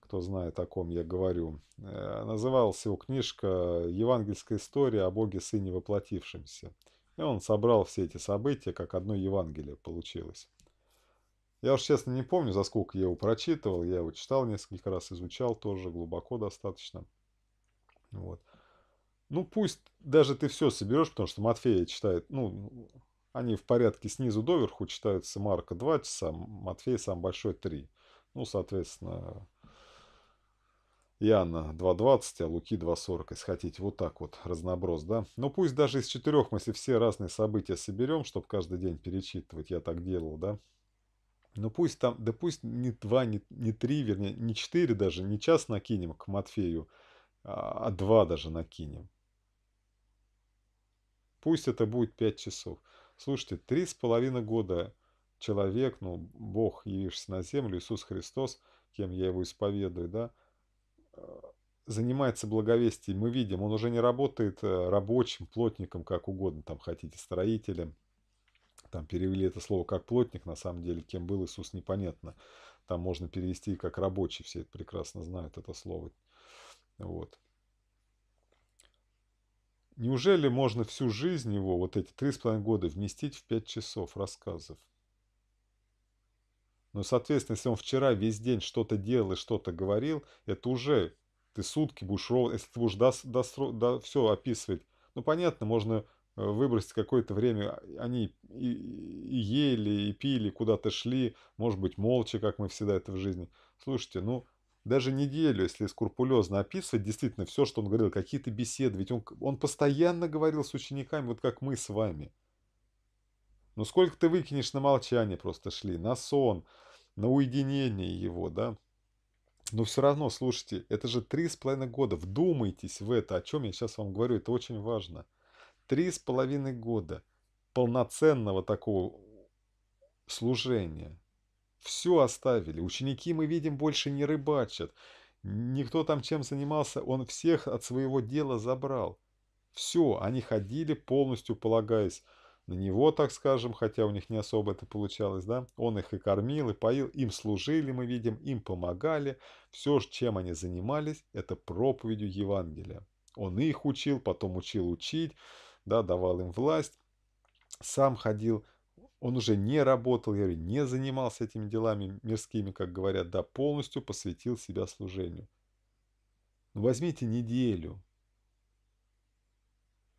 кто знает, о ком я говорю. Э, называлась его книжка «Евангельская история о Боге Сыне Воплотившемся». И он собрал все эти события, как одно Евангелие получилось. Я уж честно не помню, за сколько я его прочитывал. Я его читал несколько раз, изучал тоже глубоко достаточно. Вот. Ну, пусть даже ты все соберешь, потому что Матфея читает, ну, они в порядке снизу доверху читаются Марка 2 часа, Матфея сам большой 3. Ну, соответственно, Иоанна 2.20, а Луки 2.40, если хотите, вот так вот, разноброс, да? Но ну, пусть даже из четырех мы все разные события соберем, чтобы каждый день перечитывать, я так делал, да? Но ну, пусть там, да пусть не два, не, не три, вернее, не четыре даже, не час накинем к Матфею, а, а два даже накинем. Пусть это будет пять часов. Слушайте, три с половиной года человек, ну, Бог, явившись на землю, Иисус Христос, кем я его исповедую, да, занимается благовестием, мы видим, он уже не работает э, рабочим, плотником, как угодно, там хотите, строителем. Там перевели это слово как плотник, на самом деле, кем был Иисус, непонятно. Там можно перевести как рабочий, все это прекрасно знают, это слово. Вот. Неужели можно всю жизнь его, вот эти три с половиной года, вместить в пять часов рассказов? Ну, соответственно, если он вчера весь день что-то делал и что-то говорил, это уже ты сутки будешь ровно, если ты будешь до, до, до, до, все описывать. Ну, понятно, можно э, выбросить какое-то время. А, они и, и ели, и пили, куда-то шли, может быть, молча, как мы всегда это в жизни. Слушайте, ну, даже неделю, если скрупулезно описывать действительно все, что он говорил, какие-то беседы, ведь он, он постоянно говорил с учениками, вот как мы с вами. Ну, сколько ты выкинешь на молчание просто шли, на сон, на уединение его, да. Но все равно, слушайте, это же три с половиной года. Вдумайтесь в это, о чем я сейчас вам говорю, это очень важно. Три с половиной года полноценного такого служения. Все оставили. Ученики, мы видим, больше не рыбачат. Никто там чем занимался, он всех от своего дела забрал. Все, они ходили полностью, полагаясь на него, так скажем, хотя у них не особо это получалось, да, он их и кормил, и поил, им служили, мы видим, им помогали, все, чем они занимались, это проповедью Евангелия. Он их учил, потом учил учить, да, давал им власть, сам ходил, он уже не работал, я говорю, не занимался этими делами мирскими, как говорят, да, полностью посвятил себя служению. Возьмите неделю,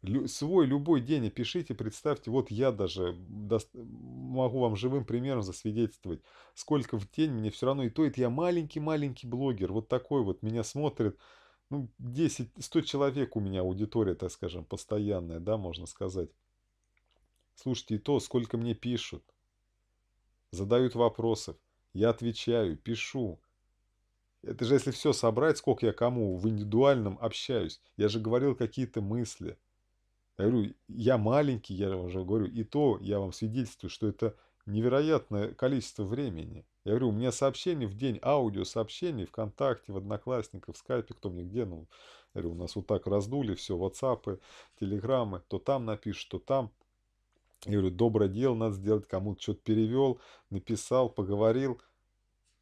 Лю, свой любой день опишите, представьте, вот я даже могу вам живым примером засвидетельствовать, сколько в день мне все равно и то, это я маленький-маленький блогер, вот такой вот, меня смотрит, ну, 10, 100 человек у меня аудитория, так скажем, постоянная, да, можно сказать. Слушайте, и то, сколько мне пишут, задают вопросов, я отвечаю, пишу. Это же если все собрать, сколько я кому в индивидуальном общаюсь. Я же говорил какие-то мысли. Я говорю, я маленький, я уже говорю, и то я вам свидетельствую, что это невероятное количество времени. Я говорю, у меня сообщений в день, аудио сообщений ВКонтакте, в Одноклассниках, в Скайпе, кто мне где, ну, я говорю, у нас вот так раздули все, ватсапы, телеграммы, то там напишешь, то там. Я говорю, доброе дело надо сделать, кому-то что-то перевел, написал, поговорил.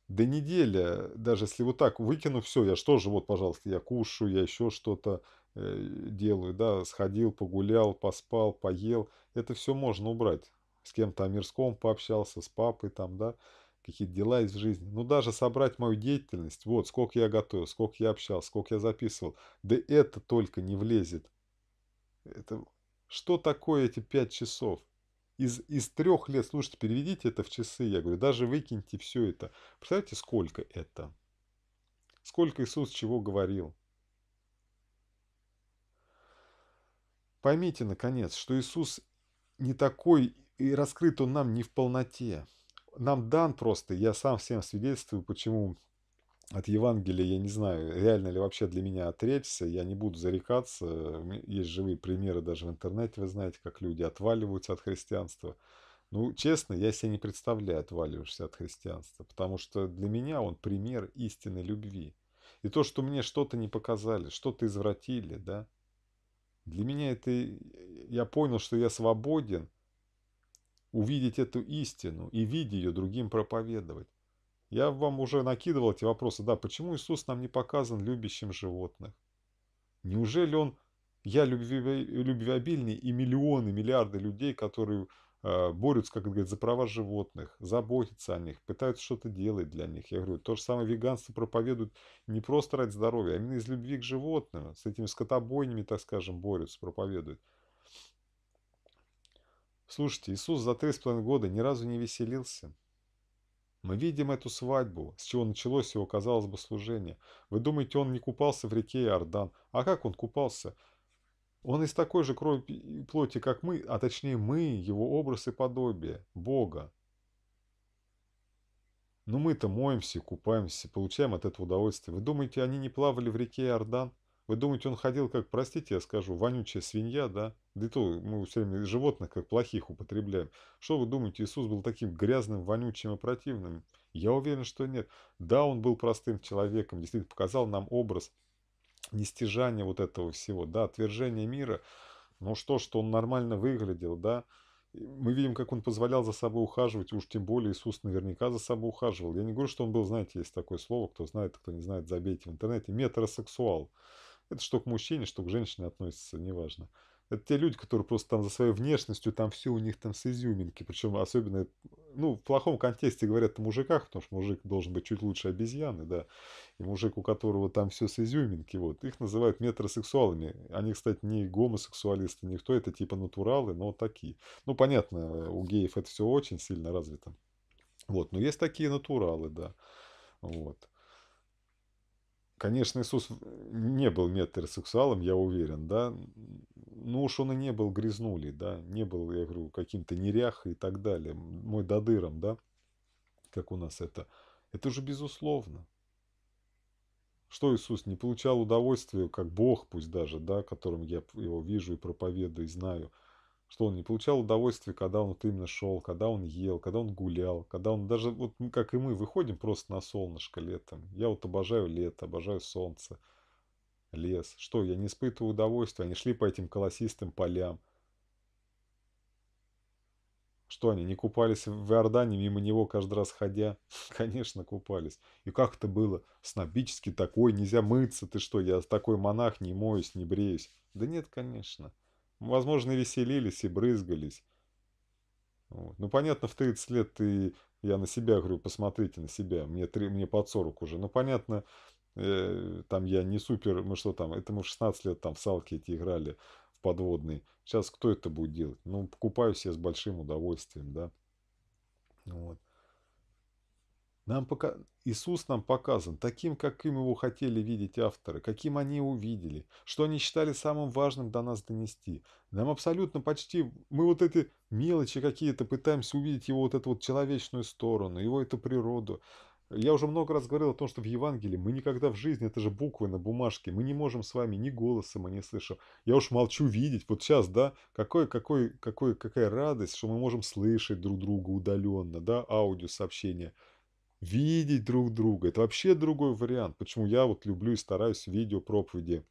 Да неделя, даже если вот так выкину все, я что же, вот, пожалуйста, я кушаю, я еще что-то э, делаю, да, сходил, погулял, поспал, поел. Это все можно убрать. С кем-то о мирском пообщался, с папой там, да, какие-то дела из жизни. Ну, даже собрать мою деятельность, вот, сколько я готовил, сколько я общался, сколько я записывал. Да это только не влезет. Это... Что такое эти пять часов? из, из трех лет, слушайте, переведите это в часы, я говорю, даже выкиньте все это. Представляете, сколько это? Сколько Иисус чего говорил? Поймите, наконец, что Иисус не такой, и раскрыт он нам не в полноте. Нам дан просто, я сам всем свидетельствую, почему от Евангелия, я не знаю, реально ли вообще для меня отречься, я не буду зарекаться. Есть живые примеры даже в интернете, вы знаете, как люди отваливаются от христианства. Ну, честно, я себе не представляю, отваливаешься от христианства, потому что для меня он пример истинной любви. И то, что мне что-то не показали, что-то извратили, да, для меня это... Э, я понял, что я свободен увидеть эту истину и, видеть ее, другим проповедовать. Я вам уже накидывал эти вопросы. Да, почему Иисус нам не показан любящим животных? Неужели Он... Я любвеобильный и миллионы, миллиарды людей, которые э, борются, как говорят, за права животных, заботятся о них, пытаются что-то делать для них. Я говорю, то же самое веганство проповедуют не просто ради здоровья, а именно из любви к животным, с этими скотобойнями, так скажем, борются, проповедуют. Слушайте, Иисус за три с половиной года ни разу не веселился. Мы видим эту свадьбу, с чего началось его, казалось бы, служение. Вы думаете, он не купался в реке Иордан? А как он купался? Он из такой же крови и плоти, как мы, а точнее мы, его образ и подобие, Бога. Но ну, мы-то моемся, купаемся, получаем от этого удовольствие. Вы думаете, они не плавали в реке Иордан? Вы думаете, он ходил как, простите, я скажу, вонючая свинья, да? Да и то мы все время животных как плохих употребляем. Что вы думаете, Иисус был таким грязным, вонючим и противным? Я уверен, что нет. Да, он был простым человеком, действительно показал нам образ нестяжания вот этого всего, да, отвержения мира. Ну что, что он нормально выглядел, да? Мы видим, как он позволял за собой ухаживать, уж тем более Иисус наверняка за собой ухаживал. Я не говорю, что он был, знаете, есть такое слово, кто знает, кто не знает, забейте в интернете, метросексуал. Это что к мужчине, что к женщине относится, неважно. Это те люди, которые просто там за своей внешностью, там все у них там с изюминки. Причем особенно, ну, в плохом контексте говорят о мужиках, потому что мужик должен быть чуть лучше обезьяны, да. И мужик, у которого там все с изюминки, вот. Их называют метросексуалами. Они, кстати, не гомосексуалисты, никто, это типа натуралы, но такие. Ну, понятно, у геев это все очень сильно развито. Вот, но есть такие натуралы, да. Вот. Конечно, Иисус не был метросексуалом, я уверен, да. Ну уж он и не был грязнули, да. Не был, я говорю, каким-то неряхой и так далее. Мой додыром, да. Как у нас это. Это же безусловно. Что Иисус не получал удовольствия, как Бог пусть даже, да, которым я его вижу и проповедую и знаю – что он не получал удовольствия, когда он вот именно шел, когда он ел, когда он гулял, когда он даже, вот как и мы, выходим просто на солнышко летом. Я вот обожаю лето, обожаю солнце, лес. Что, я не испытываю удовольствия, они шли по этим колосистым полям. Что они, не купались в Иордане, мимо него каждый раз ходя? Конечно, купались. И как это было? Снобически такой, нельзя мыться, ты что, я такой монах, не моюсь, не бреюсь. Да нет, конечно. Возможно, и веселились, и брызгались. Вот. Ну, понятно, в 30 лет ты... Я на себя говорю, посмотрите на себя. Мне, 3, мне под 40 уже. Ну, понятно, э, там я не супер... Мы что там? Это мы в 16 лет там в салки эти играли в подводный. Сейчас кто это будет делать? Ну, покупаю себе с большим удовольствием, да. Вот. Нам пока... Иисус нам показан таким, каким его хотели видеть авторы, каким они его видели, что они считали самым важным до нас донести. Нам абсолютно почти... Мы вот эти мелочи какие-то пытаемся увидеть его вот эту вот человечную сторону, его эту природу. Я уже много раз говорил о том, что в Евангелии мы никогда в жизни, это же буквы на бумажке, мы не можем с вами ни голоса мы не слышим. Я уж молчу видеть, вот сейчас, да, какой, какой, какой, какая радость, что мы можем слышать друг друга удаленно, да, аудио сообщения видеть друг друга. Это вообще другой вариант. Почему я вот люблю и стараюсь видео проповеди.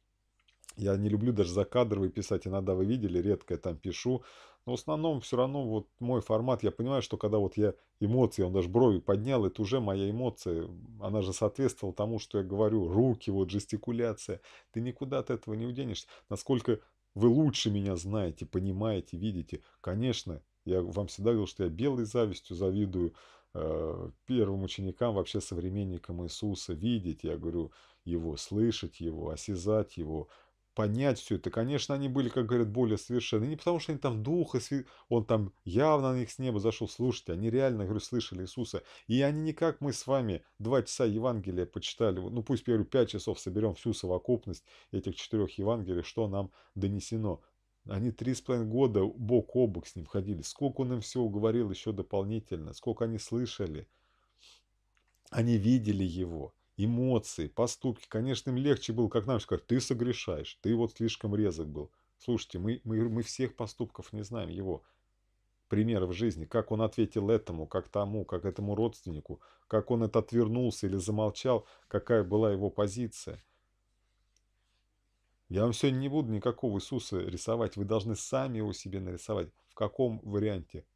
Я не люблю даже закадровые писать. Иногда вы видели, редко я там пишу. Но в основном все равно вот мой формат, я понимаю, что когда вот я эмоции, он даже брови поднял, это уже моя эмоция. Она же соответствовала тому, что я говорю. Руки, вот жестикуляция. Ты никуда от этого не уденешься. Насколько вы лучше меня знаете, понимаете, видите. Конечно, я вам всегда говорил, что я белой завистью завидую Э, первым ученикам, вообще современникам Иисуса, видеть, я говорю, его, слышать его, осязать его, понять все это. Конечно, они были, как говорят, более совершенны. Не потому, что они там дух, и он там явно на них с неба зашел. Слушайте, они реально, говорю, слышали Иисуса. И они не как мы с вами два часа Евангелия почитали. Ну, пусть, я говорю, пять часов соберем всю совокупность этих четырех Евангелий, что нам донесено. Они три с половиной года бок о бок с ним ходили. Сколько он им всего говорил еще дополнительно, сколько они слышали. Они видели его, эмоции, поступки. Конечно, им легче было, как нам сказать, ты согрешаешь, ты вот слишком резок был. Слушайте, мы, мы, мы всех поступков не знаем его примеров жизни, как он ответил этому, как тому, как этому родственнику, как он это отвернулся или замолчал, какая была его позиция – я вам сегодня не буду никакого Иисуса рисовать, вы должны сами его себе нарисовать. В каком варианте?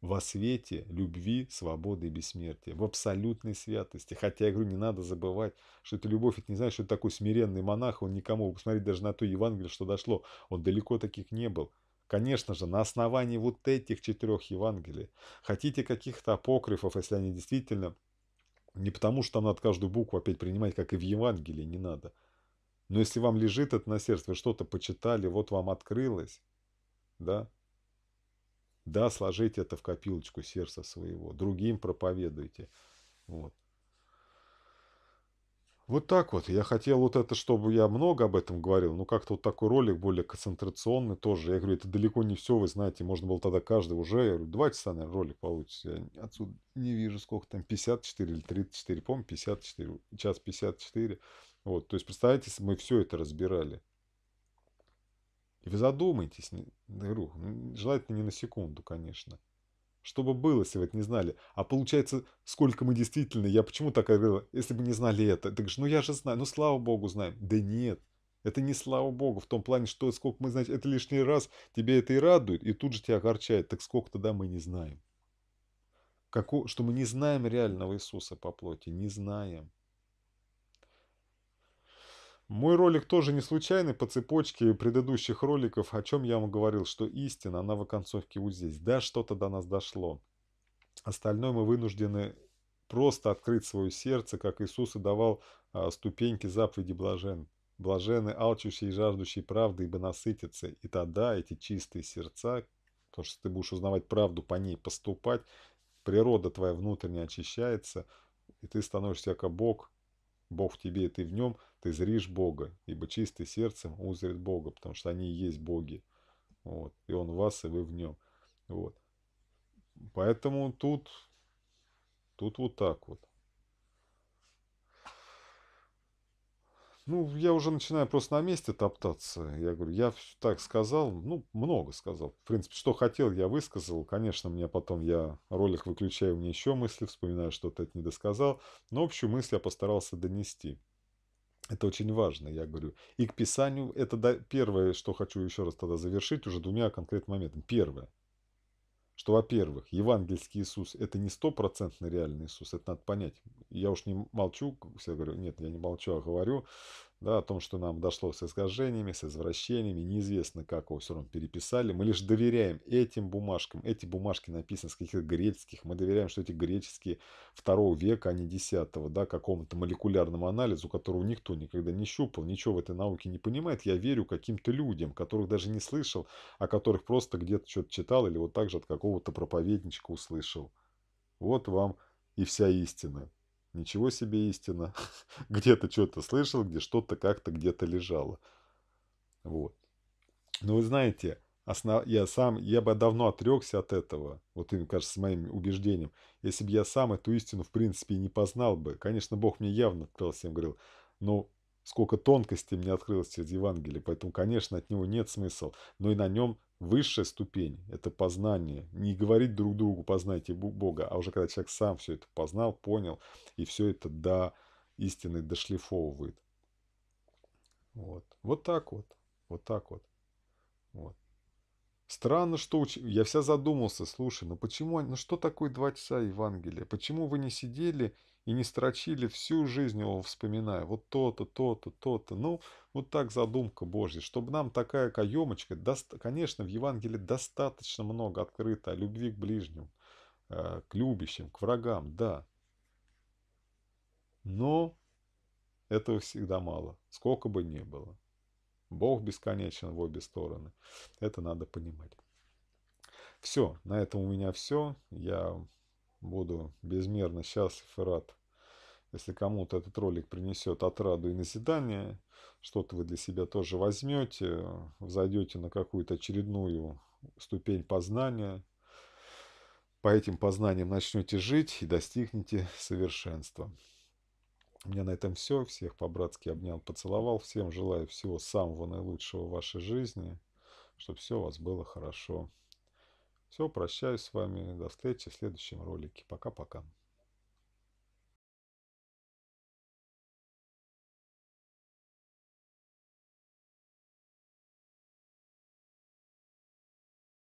Во свете любви, свободы и бессмертия, в абсолютной святости. Хотя, я говорю, не надо забывать, что это любовь, это не знаешь, что это такой смиренный монах, он никому, посмотреть даже на то Евангелие, что дошло, он далеко таких не был. Конечно же, на основании вот этих четырех Евангелий. Хотите каких-то апокрифов, если они действительно... Не потому, что там надо каждую букву опять принимать, как и в Евангелии, не надо – но если вам лежит это на сердце, вы что-то почитали, вот вам открылось, да? Да, сложите это в копилочку сердца своего, другим проповедуйте. Вот. Вот так вот. Я хотел вот это, чтобы я много об этом говорил, но как-то вот такой ролик более концентрационный тоже. Я говорю, это далеко не все, вы знаете, можно было тогда каждый уже, я говорю, два часа, наверное, ролик получится. Я отсюда не вижу, сколько там, 54 или 34, помню, 54, час 54. Вот, то есть, представляете, мы все это разбирали. И вы задумайтесь, говорю, желательно не на секунду, конечно. Что бы было, если вы это не знали? А получается, сколько мы действительно... Я почему так говорил, Если бы не знали это. так же, ну я же знаю. Ну слава богу знаем. Да нет. Это не слава богу. В том плане, что сколько мы знаем, это лишний раз. Тебе это и радует, и тут же тебя огорчает. Так сколько тогда мы не знаем? Како, что мы не знаем реального Иисуса по плоти. Не знаем. Мой ролик тоже не случайный по цепочке предыдущих роликов, о чем я вам говорил, что истина, она в оконцовке вот здесь. Да, что-то до нас дошло. Остальное мы вынуждены просто открыть свое сердце, как Иисус и давал а, ступеньки заповеди блажен. Блажены алчущие и жаждущие правды, ибо насытятся. И тогда эти чистые сердца, то, что ты будешь узнавать правду, по ней поступать, природа твоя внутренняя очищается, и ты становишься как Бог, Бог в тебе, и ты в нем – ты зришь Бога, ибо чистый сердцем узрит Бога, потому что они и есть боги. Вот. И он в вас, и вы в нем. Вот. Поэтому тут, тут вот так вот. Ну, я уже начинаю просто на месте топтаться. Я говорю, я так сказал, ну, много сказал. В принципе, что хотел, я высказал. Конечно, мне потом я ролик выключаю, мне еще мысли, вспоминаю, что-то это не досказал. Но общую мысль я постарался донести. Это очень важно, я говорю. И к писанию, это да, первое, что хочу еще раз тогда завершить, уже двумя конкретными моментами. Первое, что, во-первых, евангельский Иисус – это не стопроцентный реальный Иисус, это надо понять. Я уж не молчу, все говорю, нет, я не молчу, а говорю, да, о том, что нам дошло с искажениями, с извращениями, неизвестно, как его все равно переписали. Мы лишь доверяем этим бумажкам. Эти бумажки написаны с каких-то греческих. Мы доверяем, что эти греческие второго века, а не 10 да, какому-то молекулярному анализу, которого никто никогда не щупал, ничего в этой науке не понимает. Я верю каким-то людям, которых даже не слышал, о которых просто где-то что-то читал или вот так же от какого-то проповедничка услышал. Вот вам и вся истина. Ничего себе истина. Где-то что-то слышал, где что-то как-то где-то лежало. Вот. Но вы знаете, основ... я сам, я бы давно отрекся от этого, вот им, кажется, с моим убеждением, если бы я сам эту истину, в принципе, не познал бы. Конечно, Бог мне явно открыл всем, говорил, но сколько тонкостей мне открылось через Евангелие, поэтому, конечно, от него нет смысла, но и на нем высшая ступень – это познание. Не говорить друг другу «познайте Бога», а уже когда человек сам все это познал, понял, и все это до истины дошлифовывает. Вот. Вот так вот. Вот так вот. Вот. Странно, что уч... я вся задумался, слушай, ну почему, ну что такое два часа Евангелия? Почему вы не сидели и не строчили всю жизнь его, вспоминая, вот то-то, то-то, то-то. Ну, вот так задумка Божья, чтобы нам такая каемочка, доста... конечно, в Евангелии достаточно много открыто о любви к ближним, э, к любящим, к врагам, да. Но этого всегда мало, сколько бы ни было. Бог бесконечен в обе стороны. Это надо понимать. Все, на этом у меня все. Я Буду безмерно счастлив и рад, если кому-то этот ролик принесет отраду и назидание, что-то вы для себя тоже возьмете, взойдете на какую-то очередную ступень познания, по этим познаниям начнете жить и достигнете совершенства. У меня на этом все. Всех по-братски обнял, поцеловал. Всем желаю всего самого наилучшего в вашей жизни, чтобы все у вас было хорошо. Все, прощаюсь с вами. До встречи в следующем ролике. Пока-пока.